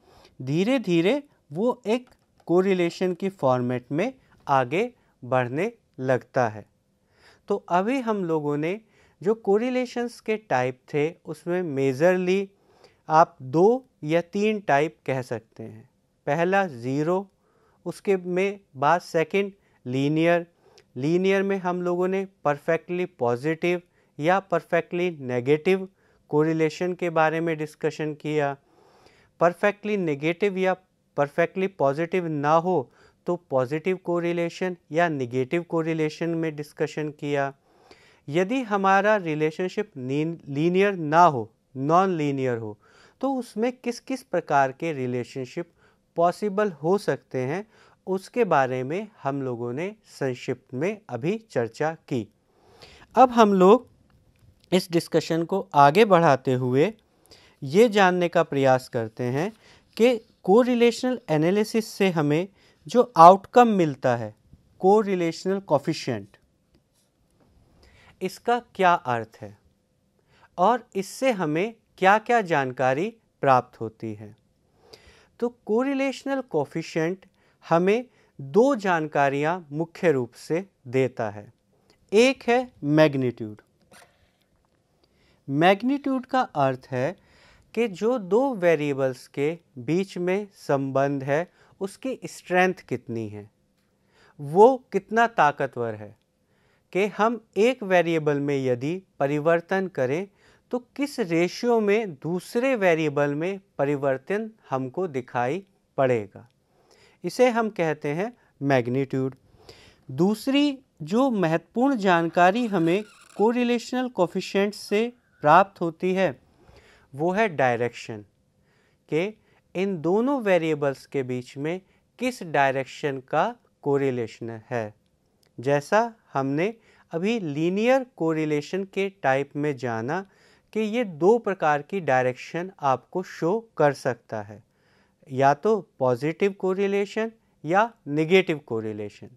धीरे धीरे वो एक कोरिलेशन की फॉर्मेट में आगे बढ़ने लगता है तो अभी हम लोगों ने जो कोरिलेशंस के टाइप थे उसमें मेजरली आप दो या तीन टाइप कह सकते हैं पहला ज़ीरो उसके में बाद सेकंड लीनियर लीनियर में हम लोगों ने परफेक्टली पॉजिटिव या परफेक्टली नेगेटिव कोरिलेशन के बारे में डिस्कशन किया परफेक्टली नेगेटिव या परफेक्टली पॉजिटिव ना हो तो पॉजिटिव कोरिलेशन या नेगेटिव कोरिलेशन में डिस्कशन किया यदि हमारा रिलेशनशिप लीनियर ना हो नॉन लीनियर हो तो उसमें किस किस प्रकार के रिलेशनशिप पॉसिबल हो सकते हैं उसके बारे में हम लोगों ने संक्षिप्त में अभी चर्चा की अब हम लोग इस डिस्कशन को आगे बढ़ाते हुए ये जानने का प्रयास करते हैं कि कोरिलेशनल एनालिसिस से हमें जो आउटकम मिलता है कोरिलेशनल कॉफिशियंट इसका क्या अर्थ है और इससे हमें क्या क्या जानकारी प्राप्त होती है तो कोरिलेशनल कॉफिशियंट हमें दो जानकारियाँ मुख्य रूप से देता है एक है मैग्नीट्यूड मैग्नीट्यूड का अर्थ है कि जो दो वेरिएबल्स के बीच में संबंध है उसकी स्ट्रेंथ कितनी है वो कितना ताकतवर है कि हम एक वेरिएबल में यदि परिवर्तन करें तो किस रेशियो में दूसरे वेरिएबल में परिवर्तन हमको दिखाई पड़ेगा इसे हम कहते हैं मैग्नीट्यूड दूसरी जो महत्वपूर्ण जानकारी हमें कोरिलेशनल कोफिशेंट से प्राप्त होती है वो है डायरेक्शन के इन दोनों वेरिएबल्स के बीच में किस डायरेक्शन का कोरिलेशन है जैसा हमने अभी लीनियर कोरिलेशन के टाइप में जाना कि ये दो प्रकार की डायरेक्शन आपको शो कर सकता है या तो पॉजिटिव कोरिलेशन या नेगेटिव कोरिलेशन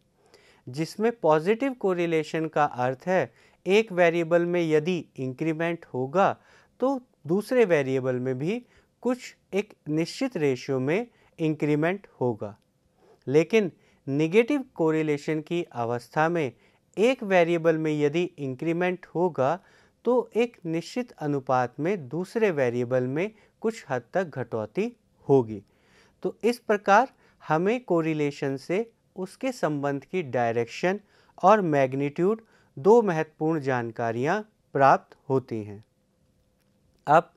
जिसमें पॉजिटिव कोरिलेशन का अर्थ है एक वेरिएबल में यदि इंक्रीमेंट होगा तो दूसरे वेरिएबल में भी कुछ एक निश्चित रेशियो में इंक्रीमेंट होगा लेकिन निगेटिव कोरिलेशन की अवस्था में एक वेरिएबल में यदि इंक्रीमेंट होगा तो एक निश्चित अनुपात में दूसरे वेरिएबल में कुछ हद तक घटौती होगी तो इस प्रकार हमें कोरिलेशन से उसके संबंध की डायरेक्शन और मैग्नीट्यूड दो महत्वपूर्ण जानकारियां प्राप्त होती हैं अब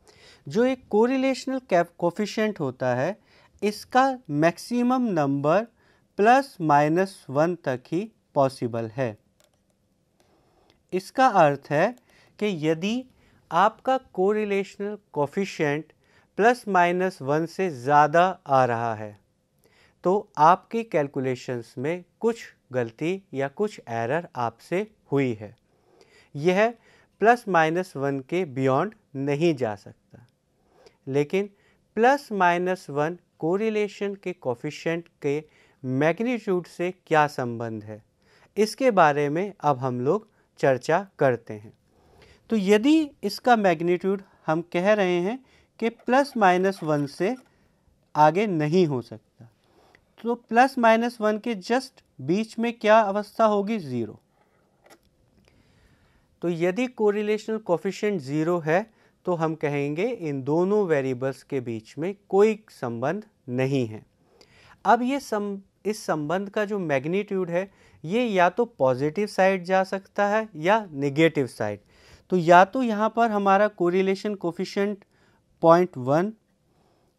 जो एक कोरिलेशनल कोफिशेंट होता है इसका maximum number plus minus one तक ही पॉसिबल है इसका अर्थ है कि यदि आपका correlational coefficient plus minus one से ज़्यादा आ रहा है तो आपकी कैलकुलेशंस में कुछ गलती या कुछ एरर आपसे हुई है यह प्लस माइनस वन के बियॉन्ड नहीं जा सकता लेकिन प्लस माइनस वन कोरिलेशन के कोफिशेंट के मैग्नीट्यूड से क्या संबंध है इसके बारे में अब हम लोग चर्चा करते हैं तो यदि इसका मैग्नीट्यूड हम कह रहे हैं कि प्लस माइनस वन से आगे नहीं हो सकता तो प्लस माइनस वन के जस्ट बीच में क्या अवस्था होगी ज़ीरो तो यदि कोरिलेशनल कोफिशेंट ज़ीरो है तो हम कहेंगे इन दोनों वेरिएबल्स के बीच में कोई संबंध नहीं है अब ये सम इस संबंध का जो मैग्नीट्यूड है ये या तो पॉजिटिव साइड जा सकता है या नेगेटिव साइड तो या तो यहाँ पर हमारा कोरिलेशन कोफिशेंट पॉइंट वन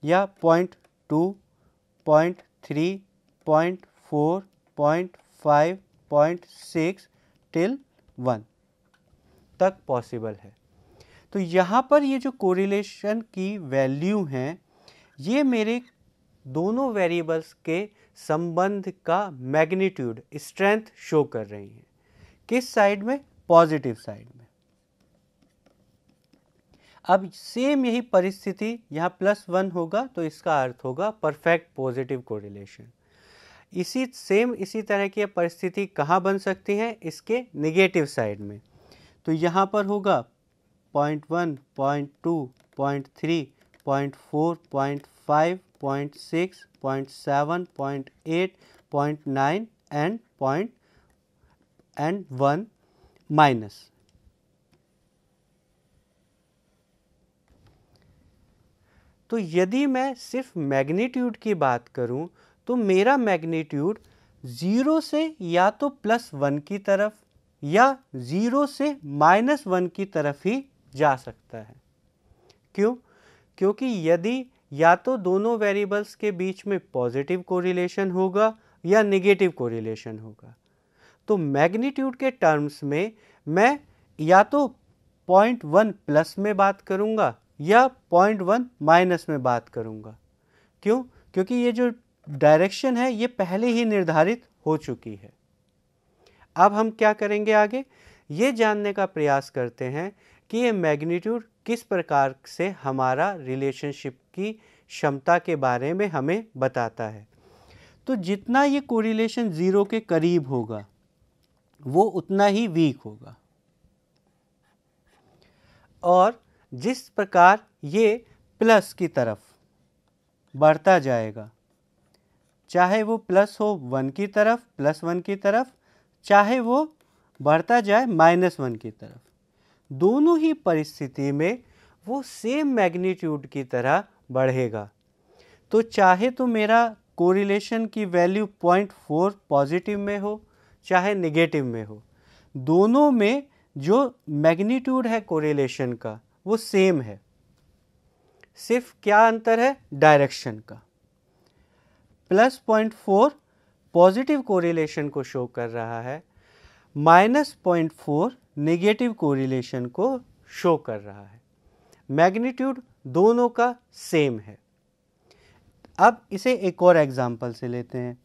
या point two point three point four point five point six till one तक पॉसिबल है तो यहाँ पर ये जो कोरिलेशन की वैल्यू है ये मेरे दोनों वेरिएबल्स के संबंध का मैग्नीट्यूड स्ट्रेंथ शो कर रही हैं किस साइड में पॉजिटिव साइड में अब सेम यही परिस्थिति यहाँ प्लस वन होगा तो इसका अर्थ होगा परफेक्ट पॉजिटिव कोरिलेशन इसी सेम इसी तरह की परिस्थिति कहाँ बन सकती है इसके निगेटिव साइड में तो यहाँ पर होगा point one point two point three point four point five point six point seven point eight point nine and point and one minus तो यदि मैं सिर्फ मैग्नीट्यूड की बात करूं तो मेरा मैग्नीट्यूड ज़ीरो से या तो प्लस वन की तरफ या ज़ीरो से माइनस वन की तरफ ही जा सकता है क्यों क्योंकि यदि या तो दोनों वेरिएबल्स के बीच में पॉजिटिव कोरिलेशन होगा या नेगेटिव कोरिलेशन होगा तो मैग्नीट्यूड के टर्म्स में मैं या तो पॉइंट वन प्लस में बात करूंगा या पॉइंट वन माइनस में बात करूंगा क्यों क्योंकि ये जो डायरेक्शन है ये पहले ही निर्धारित हो चुकी है अब हम क्या करेंगे आगे ये जानने का प्रयास करते हैं कि ये मैग्नीट्यूड किस प्रकार से हमारा रिलेशनशिप की क्षमता के बारे में हमें बताता है तो जितना ये कोरिलेशन ज़ीरो के करीब होगा वो उतना ही वीक होगा और जिस प्रकार ये प्लस की तरफ बढ़ता जाएगा चाहे वो प्लस हो वन की तरफ प्लस वन की तरफ चाहे वो बढ़ता जाए माइनस वन की तरफ दोनों ही परिस्थिति में वो सेम मैग्नीट्यूड की तरह बढ़ेगा तो चाहे तो मेरा कोरिलेशन की वैल्यू पॉइंट फोर पॉजिटिव में हो चाहे नेगेटिव में हो दोनों में जो मैग्नीट्यूड है कोरिलेशन का वो सेम है सिर्फ क्या अंतर है डायरेक्शन का plus point four positive correlation को शो कर रहा है minus point four negative correlation को शो कर रहा है मैग्नीट्यूड दोनों का सेम है अब इसे एक और एग्जाम्पल से लेते हैं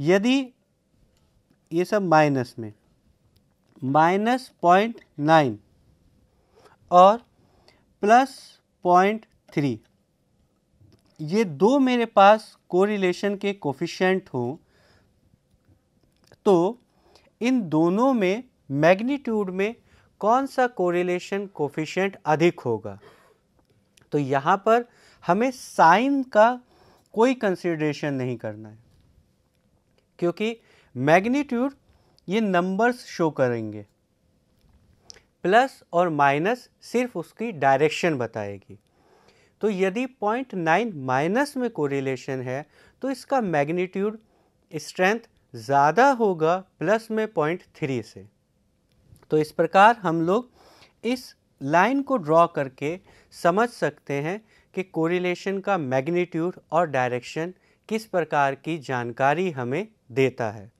यदि ये सब माइनस में माइनस पॉइंट नाइन और प्लस पॉइंट थ्री ये दो मेरे पास कोरिलेशन के कोफिशेंट हों तो इन दोनों में मैग्नीट्यूड में कौन सा कोरिलेशन कोफिशेंट अधिक होगा तो यहाँ पर हमें साइन का कोई कंसिडरेशन नहीं करना है क्योंकि मैग्नीट्यूड ये नंबर्स शो करेंगे प्लस और माइनस सिर्फ उसकी डायरेक्शन बताएगी तो यदि पॉइंट नाइन माइनस में कोरिलेशन है तो इसका मैग्नीट्यूड स्ट्रेंथ ज़्यादा होगा प्लस में पॉइंट थ्री से तो इस प्रकार हम लोग इस लाइन को ड्रॉ करके समझ सकते हैं कि कोरिलेशन का मैग्नीट्यूड और डायरेक्शन किस प्रकार की जानकारी हमें देता है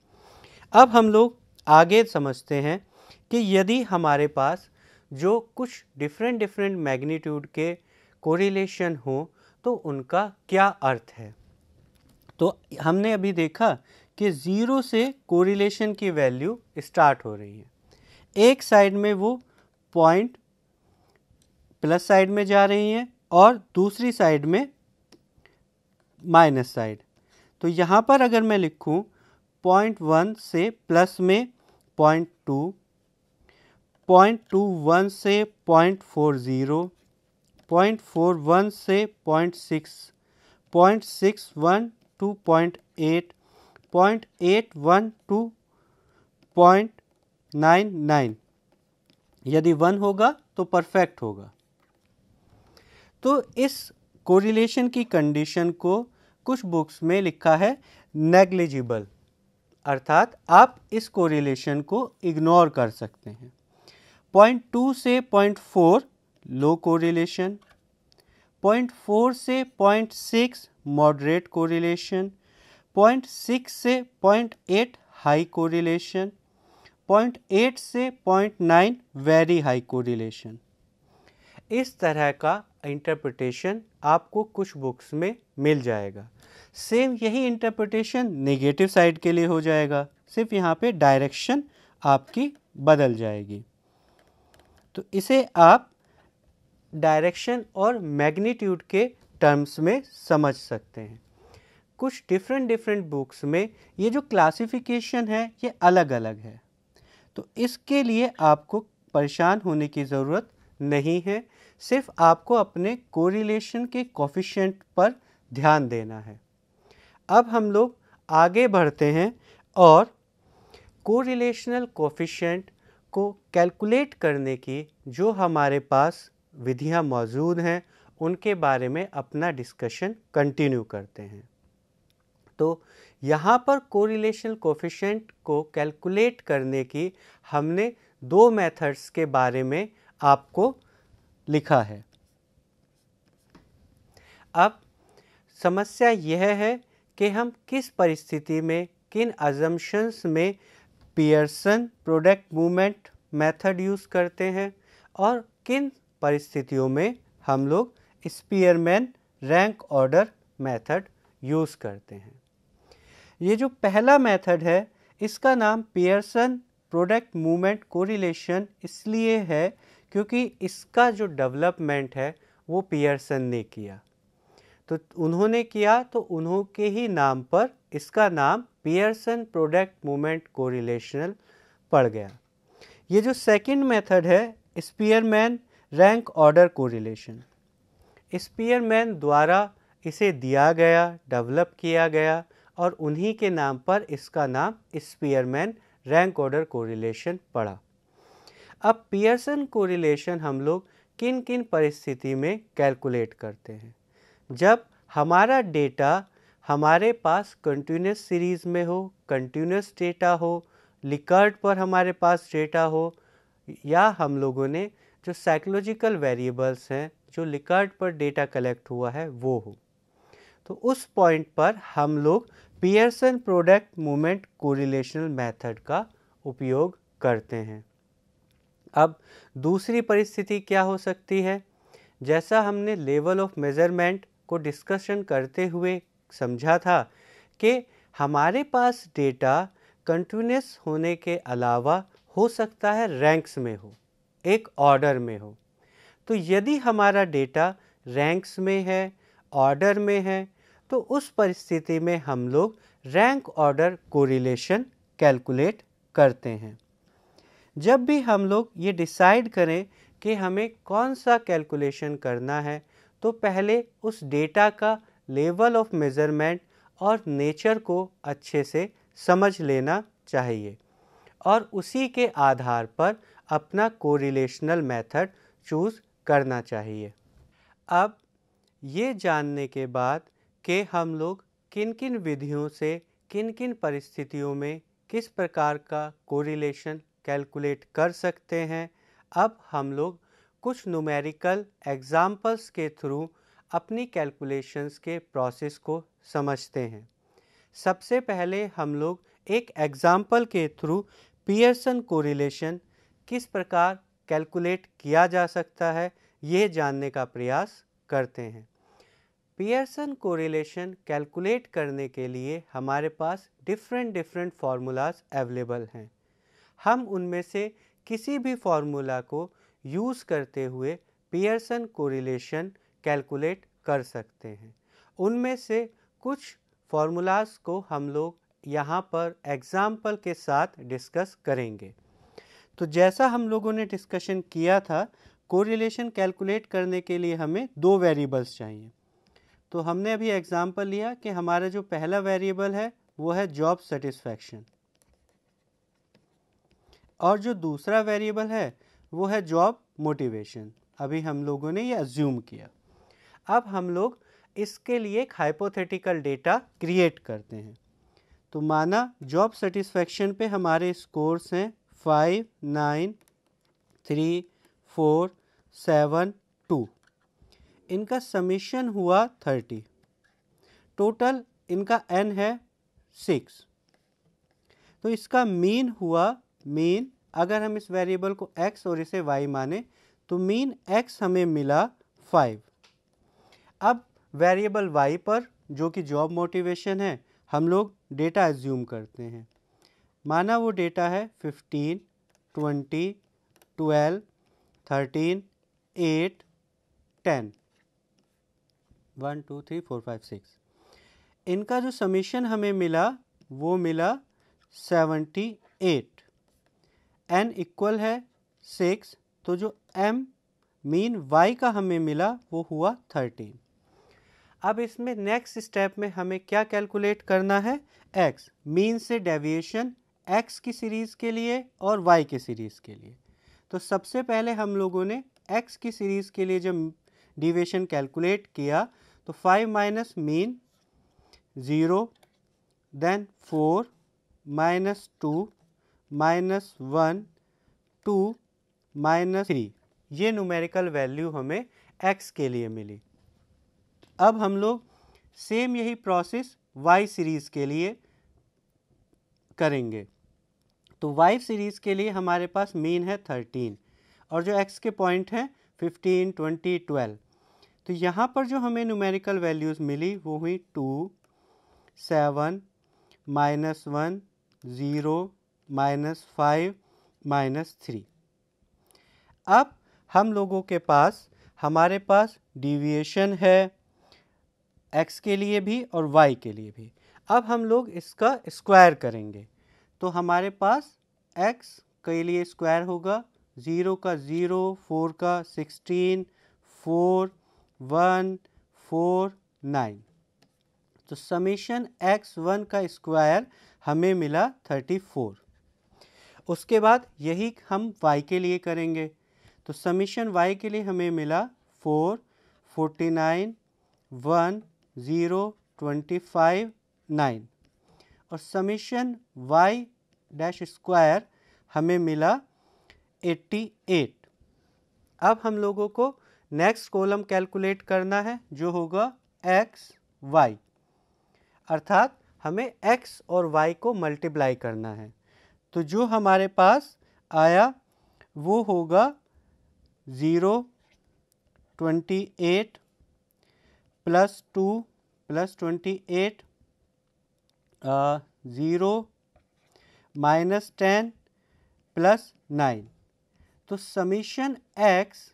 अब हम लोग आगे समझते हैं कि यदि हमारे पास जो कुछ डिफरेंट डिफरेंट मैग्नीट्यूड के कोरिलेशन हो तो उनका क्या अर्थ है तो हमने अभी देखा कि ज़ीरो से कोरिलेशन की वैल्यू स्टार्ट हो रही है एक साइड में वो पॉइंट प्लस साइड में जा रही हैं और दूसरी साइड में माइनस साइड तो यहाँ पर अगर मैं लिखूँ पॉइंट वन से प्लस में point two point two one से point four zero point four one से point six point six one to point eight point eight one to point nine nine यदि वन होगा तो परफेक्ट होगा तो इस कोरिलेशन की कंडीशन को कुछ बुक्स में लिखा है नेग्लिजिबल अर्थात आप इस कोरिलेशन को इग्नोर कर सकते हैं पॉइंट टू से point four low correlation point four से point six moderate correlation point six से point eight high correlation point eight से point nine very high correlation इस तरह का इंटरप्रटेशन आपको कुछ बुक्स में मिल जाएगा सेम यही इंटरप्रटेशन नेगेटिव साइड के लिए हो जाएगा सिर्फ यहाँ पे डायरेक्शन आपकी बदल जाएगी तो इसे आप डायरेक्शन और मैग्नीट्यूड के टर्म्स में समझ सकते हैं कुछ डिफरेंट डिफरेंट बुक्स में ये जो क्लासिफिकेशन है ये अलग अलग है तो इसके लिए आपको परेशान होने की ज़रूरत नहीं है सिर्फ आपको अपने कोरिलेशन के कोफिशेंट पर ध्यान देना है अब हम लोग आगे बढ़ते हैं और कोरिलेशनल कोफिशेंट को कैलकुलेट करने की जो हमारे पास विधियां मौजूद हैं उनके बारे में अपना डिस्कशन कंटिन्यू करते हैं तो यहाँ पर कोरिलेशन कोफिशेंट को कैलकुलेट करने की हमने दो मेथड्स के बारे में आपको लिखा है अब समस्या यह है कि हम किस परिस्थिति में किन अजम्पन्स में Pearson product movement method use करते हैं और किन परिस्थितियों में हम लोग Spearman rank order method use करते हैं ये जो पहला मेथड है इसका नाम पियर्सन प्रोडक्ट मूवमेंट कोरिलेशन इसलिए है क्योंकि इसका जो डेवलपमेंट है वो पियर्सन ने किया तो उन्होंने किया तो उन्हों के ही नाम पर इसका नाम पियर्सन प्रोडक्ट मूवमेंट कोरिलेशनल पड़ गया ये जो सेकंड मेथड है Spearman rank order correlation Spearman द्वारा इसे दिया गया डेवलप किया गया और उन्हीं के नाम पर इसका नाम स्पीयरमैन रैंक ऑर्डर कोरिलेशन पड़ा अब पियर्सन कोरिलेशन हम लोग किन किन परिस्थिति में कैलकुलेट करते हैं जब हमारा डेटा हमारे पास कंटिन्यूस सीरीज़ में हो कंटिन्यूस डेटा हो लिकर्ड पर हमारे पास डेटा हो या हम लोगों ने जो साइकोलॉजिकल वेरिएबल्स हैं जो लिकर्ड पर डेटा कलेक्ट हुआ है वो हो तो उस पॉइंट पर हम लोग Pearson product movement correlational method का उपयोग करते हैं अब दूसरी परिस्थिति क्या हो सकती है जैसा हमने लेवल ऑफ मेज़रमेंट को डिस्कशन करते हुए समझा था कि हमारे पास डेटा कंटिन्यूस होने के अलावा हो सकता है रैंक्स में हो एक ऑर्डर में हो तो यदि हमारा डेटा रैंक्स में है ऑर्डर में है तो उस परिस्थिति में हम लोग रैंक ऑर्डर कोरिलेशन कैलकुलेट करते हैं जब भी हम लोग ये डिसाइड करें कि हमें कौन सा कैलकुलेशन करना है तो पहले उस डेटा का लेवल ऑफ मेज़रमेंट और नेचर को अच्छे से समझ लेना चाहिए और उसी के आधार पर अपना कोरिलेशनल मेथड चूज़ करना चाहिए अब ये जानने के बाद कि हम लोग किन किन विधियों से किन किन परिस्थितियों में किस प्रकार का कोरिलेशन कैलकुलेट कर सकते हैं अब हम लोग कुछ न्यूमेरिकल एग्ज़ाम्पल्स के थ्रू अपनी कैलकुलेशंस के प्रोसेस को समझते हैं सबसे पहले हम लोग एक एग्ज़ाम्पल के थ्रू पियर्सन कोरिलेशन किस प्रकार कैलकुलेट किया जा सकता है ये जानने का प्रयास करते हैं पियर्सन कोरिलेशन कैलकुलेट करने के लिए हमारे पास डिफरेंट डिफरेंट फार्मूलाज अवेलेबल हैं हम उनमें से किसी भी फार्मूला को यूज़ करते हुए पियर्सन कोरिलेशन कैलकुलेट कर सकते हैं उनमें से कुछ फार्मूलाज को हम लोग यहाँ पर एग्ज़ाम्पल के साथ डिस्कस करेंगे तो जैसा हम लोगों ने डिस्कशन किया था कोरिलेशन कैलकुलेट करने के लिए हमें दो वेरिएबल्स चाहिए तो हमने अभी एग्ज़ाम्पल लिया कि हमारा जो पहला वेरिएबल है वो है जॉब सेटिस्फैक्शन और जो दूसरा वेरिएबल है वो है जॉब मोटिवेशन अभी हम लोगों ने ये अज्यूम किया अब हम लोग इसके लिए एक हाइपोथेटिकल डेटा क्रिएट करते हैं तो माना जॉब सेटिस्फैक्शन पे हमारे स्कोर्स हैं five nine three four seven two इनका समीशन हुआ थर्टी टोटल इनका एन है सिक्स तो इसका मीन हुआ मीन अगर हम इस वेरिएबल को एक्स और इसे वाई माने तो मीन एक्स हमें मिला फाइव अब वेरिएबल वाई पर जो कि जॉब मोटिवेशन है हम लोग डेटा एज्यूम करते हैं माना वो डेटा है fifteen twenty twelve thirteen eight ten one two three four five six इनका जो समीशन हमें मिला वो मिला सेवेंटी एट एन इक्वल है सिक्स तो जो एम मीन वाई का हमें मिला वो हुआ थर्टी अब इसमें नेक्स्ट स्टेप में हमें क्या कैलकुलेट करना है एक्स मीन से डेविएशन एक्स की सीरीज़ के लिए और वाई के सीरीज़ के लिए तो सबसे पहले हम लोगों ने एक्स की सीरीज़ के लिए जब डिवेशन कैलकुलेट किया तो five minus mean zero then four minus two minus one two minus three ये न्यूमेरिकल वैल्यू हमें एक्स के लिए मिली अब हम लोग सेम यही प्रोसेस वाई सीरीज़ के लिए करेंगे तो वाई सीरीज़ के लिए हमारे पास मीन है थर्टीन और जो एक्स के पॉइंट हैं फिफ्टीन ट्वेंटी ट्वेल्व तो यहाँ पर जो हमें न्यूमेरिकल वैल्यूज़ मिली वो हुई two seven minus one zero minus five minus three अब हम लोगों के पास हमारे पास डिविएशन है एक्स के लिए भी और वाई के लिए भी अब हम लोग इसका स्क्वायर करेंगे तो हमारे पास एक्स के लिए स्क्वायर होगा ज़ीरो का ज़ीरो फोर का sixteen four one four nine तो समेशन एक्स वन का स्क्वायर हमें मिला थर्टी फोर उसके बाद यही हम y के लिए करेंगे तो समीशन y के लिए हमें मिला four forty nine one zero twenty five nine और समीशन y डैश स्क्वायर हमें मिला एट्टी एट अब हम लोगों को नेक्स्ट कॉलम कैलकुलेट करना है जो होगा एक्स वाई अर्थात हमें एक्स और वाई को मल्टीप्लाई करना है तो जो हमारे पास आया वो होगा zero twenty eight plus two plus twenty eight zero minus ten plus nine तो summation X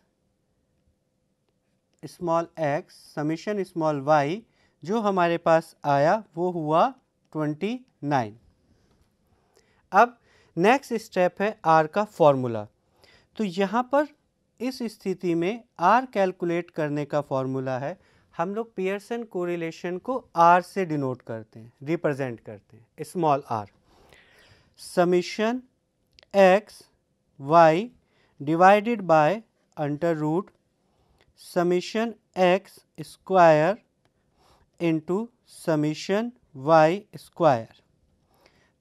small X summation small Y जो हमारे पास आया वो हुआ ट्वेंटी नाइन अब नेक्स्ट स्टेप है आर का फॉर्मूला तो यहाँ पर इस स्थिति में आर कैलकुलेट करने का फॉर्मूला है हम लोग पियर्सन कोरिलेशन को आर से डिनोट करते हैं रिप्रेजेंट करते हैं small R summation X Y divided by under root summation X square into summation Y square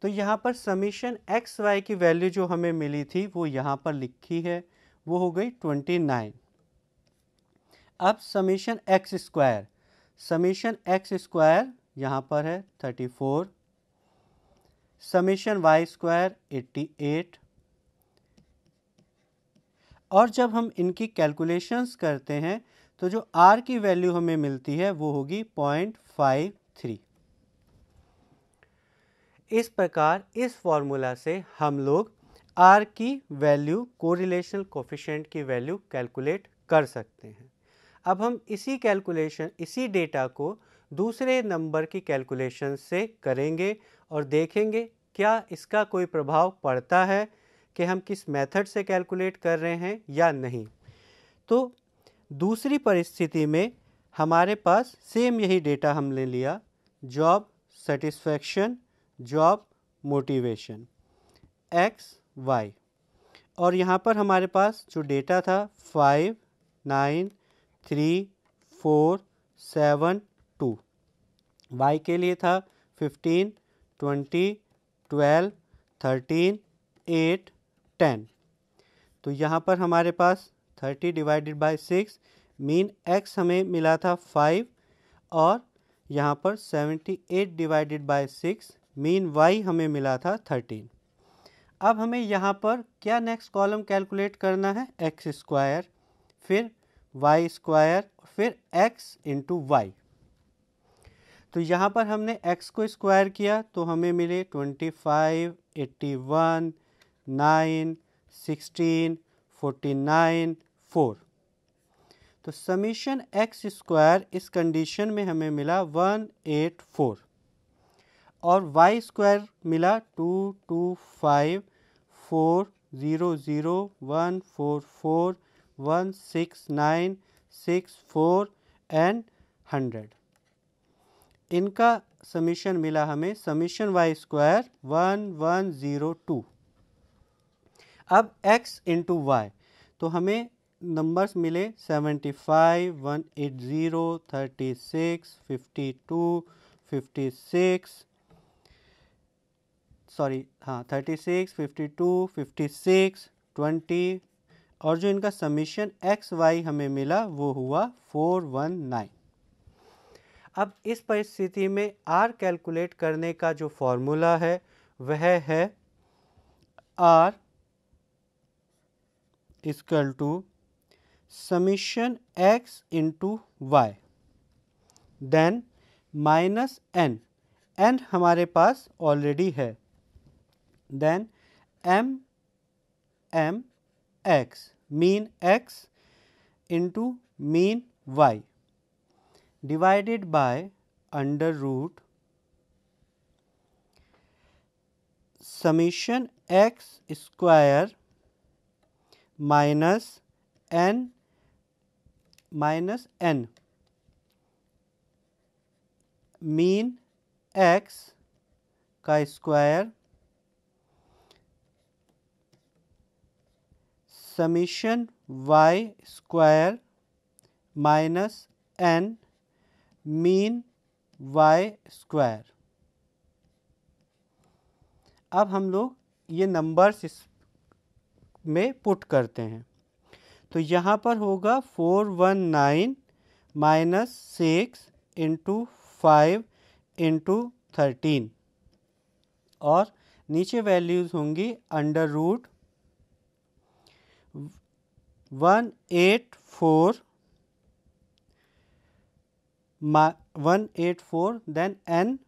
तो यहाँ पर समीशन एक्स वाई की वैल्यू जो हमें मिली थी वो यहाँ पर लिखी है वो हो गई ट्वेंटी नाइन अब summation X square summation X square यहाँ पर है thirty four summation Y square eighty eight और जब हम इनकी कैलकुलेशंस करते हैं तो जो आर की वैल्यू हमें मिलती है वो होगी पॉइंट फाइव थ्री इस प्रकार इस फॉर्मूला से हम लोग आर की वैल्यू कोरिलेशनल कोफिशेंट की वैल्यू कैलकुलेट कर सकते हैं अब हम इसी कैलकुलेशन इसी डेटा को दूसरे नंबर की कैलकुलेशन से करेंगे और देखेंगे क्या इसका कोई प्रभाव पड़ता है कि हम किस मेथड से कैलकुलेट कर रहे हैं या नहीं तो दूसरी परिस्थिति में हमारे पास सेम यही डेटा हमने लिया job satisfaction job motivation X Y और यहाँ पर हमारे पास जो डेटा था five nine three four seven two Y के लिए था fifteen twenty twelve thirteen eight ten तो यहाँ पर हमारे पास thirty divided by six mean X हमें मिला था फाइव और यहाँ पर seventy eight divided by six mean Y हमें मिला था थर्टीन अब हमें यहाँ पर क्या नेक्स्ट कॉलम कैलकुलेट करना है एक्स स्क्वायर फिर वाई स्क्वायर फिर एक्स इंटू वाई तो यहाँ पर हमने एक्स को स्क्वायर किया तो हमें मिले twenty five eighty one nine sixteen forty nine four तो समीशन एक्स स्क्वायर इस कंडीशन में हमें मिला वन एट फोर और वाई स्क्वायर मिला two two five four zero zero one four four one six nine six four and hundred इनका summation मिला हमें summation Y square one one zero two अब x इंटू वाई तो हमें numbers मिले 75, 180, 36, 52, 56, sorry हाँ to fifty six twenty और जो इनका समीशन एक्स वाई हमें मिला वो हुआ नाइन अब इस परिस्थिति में आर कैलकुलेट करने का जो फॉर्मूला है वह है R equal to summation X into Y then minus N N हमारे पास ऑलरेडी है then M M X mean X into mean Y divided by under root summation X square minus N minus N mean X का square summation Y square minus N mean Y square अब हम लोग ये numbers इस में put करते हैं तो यहाँ पर होगा four one nine minus six into five into thirteen और नीचे वैल्यूज़ होंगी under root one eight four one eight four then N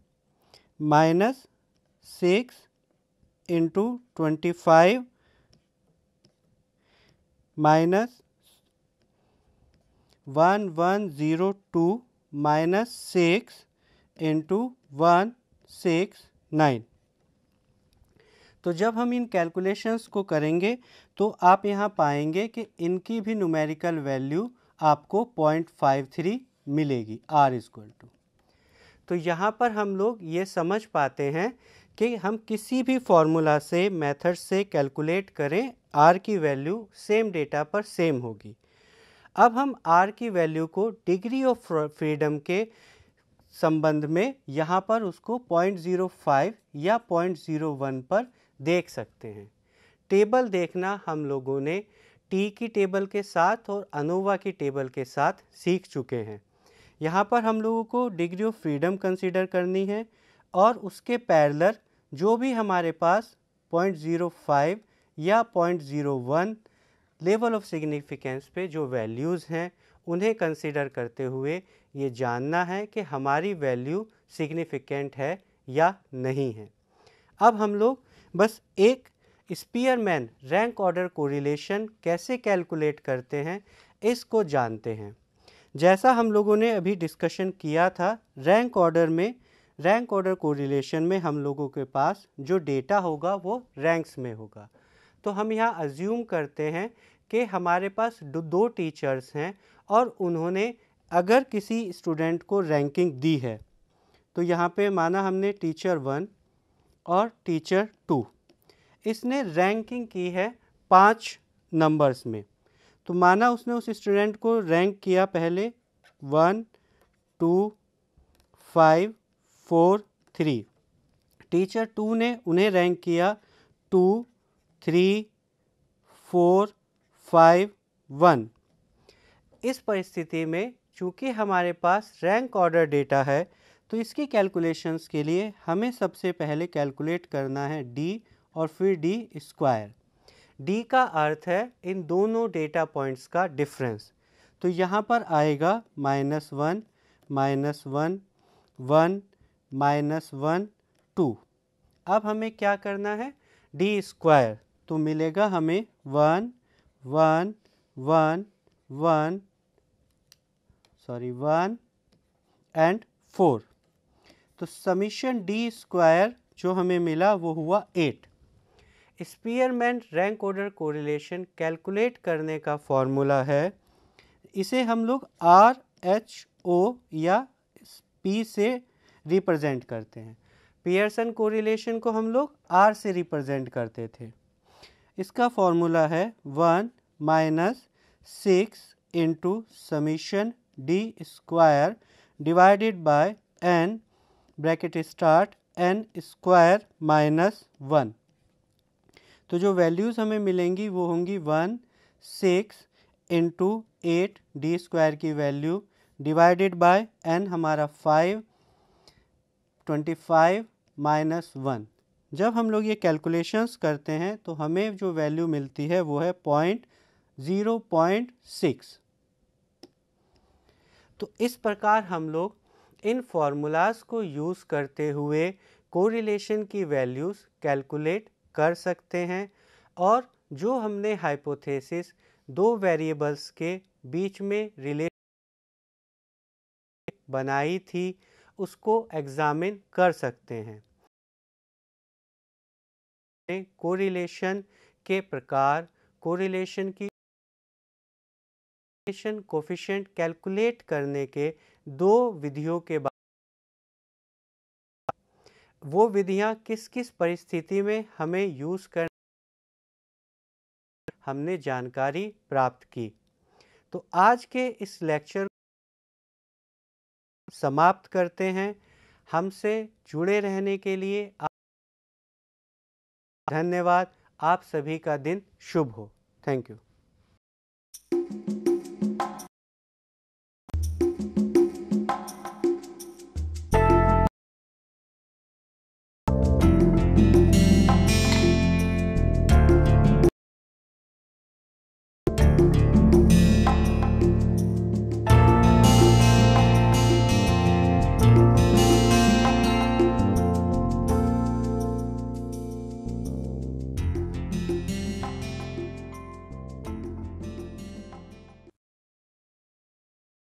minus six into twenty five minus one one zero two minus six into one six nine तो जब हम इन calculations को करेंगे तो आप यहाँ पाएंगे कि इनकी भी न्यूमेरिकल वैल्यू आपको पॉइंट फाइव थ्री मिलेगी आर इजक्ल टू तो यहाँ पर हम लोग ये समझ पाते हैं कि हम किसी भी फॉर्मूला से मेथड से कैलकुलेट करें आर की वैल्यू सेम डेटा पर सेम होगी अब हम आर की वैल्यू को डिग्री ऑफ फ्रीडम के संबंध में यहाँ पर उसको 0.05 या 0.01 पर देख सकते हैं टेबल देखना हम लोगों ने टी की टेबल के साथ और अनोवा की टेबल के साथ सीख चुके हैं यहाँ पर हम लोगों को डिग्री ऑफ फ्रीडम कंसिडर करनी है और उसके पैरलर जो भी हमारे पास या point zero one level of significance पे जो वैल्यूज़ हैं उन्हें कंसिडर करते हुए ये जानना है कि हमारी वैल्यू सिग्निफिकेंट है या नहीं है अब हम लोग बस एक स्पीयरमैन रैंक ऑर्डर कोरिलेशन कैसे कैलकुलेट करते हैं इसको जानते हैं जैसा हम लोगों ने अभी डिस्कशन किया था रैंक ऑर्डर में रैंक ऑर्डर कोरिलेशन में हम लोगों के पास जो डेटा होगा वो रैंक्स में होगा तो हम यहाँ अज्यूम करते हैं कि हमारे पास दो टीचर्स हैं और उन्होंने अगर किसी स्टूडेंट को रैंकिंग दी है तो यहाँ पे माना हमने टीचर वन और टीचर टू इसने रैंकिंग की है पाँच नंबर्स में तो माना उसने उस स्टूडेंट को रैंक किया पहले one two five four three teacher two ने उन्हें रैंक किया two three four five one इस परिस्थिति में चूँकि हमारे पास रैंक ऑर्डर डेटा है तो इसकी कैलकुलेशंस के लिए हमें सबसे पहले कैलकुलेट करना है डी और फिर डी स्क्वायर डी का अर्थ है इन दोनों डेटा पॉइंट्स का डिफरेंस तो यहाँ पर आएगा minus one minus one one minus one two अब हमें क्या करना है डी स्क्वायर तो मिलेगा हमें one one one one sorry one and four तो समीशन डी स्क्वायर जो हमें मिला वो हुआ eight Spearman rank order correlation calculate करने का फॉर्मूला है इसे हम लोग आर एच ओ या पी से रिप्रेजेंट करते हैं पियर्सन कोरिलेशन को हम लोग आर से रिप्रेजेंट करते थे इसका फॉर्मूला है one minus six into summation D square divided by N bracket start N square minus one तो जो वैल्यूज़ हमें मिलेंगी वो होंगी one six into eight D square की वैल्यू डिवाइडेड बाय एन हमारा five twenty five minus one जब हम लोग ये कैलकुलेशंस करते हैं तो हमें जो वैल्यू मिलती है वो है पॉइंट ज़ीरो पॉइंट सिक्स तो इस प्रकार हम लोग इन फॉर्मूलाज को यूज़ करते हुए कोरिलेशन की वैल्यूज़ कैलकुलेट कर सकते हैं और जो हमने हाइपोथेसिस दो वेरिएबल्स के बीच में रिले बनाई थी उसको एग्ज़ामिन कर सकते हैं कोरिलेशन के प्रकार कोरिलेशन की कोरिलेशन कोफिशेंट कैलकुलेट करने के दो विधियों के बाद वो विधियां किस किस परिस्थिति में हमें यूज़ कर हमने जानकारी प्राप्त की तो आज के इस लेक्चर समाप्त करते हैं हमसे जुड़े रहने के लिए धन्यवाद आप सभी का दिन शुभ हो थैंक यू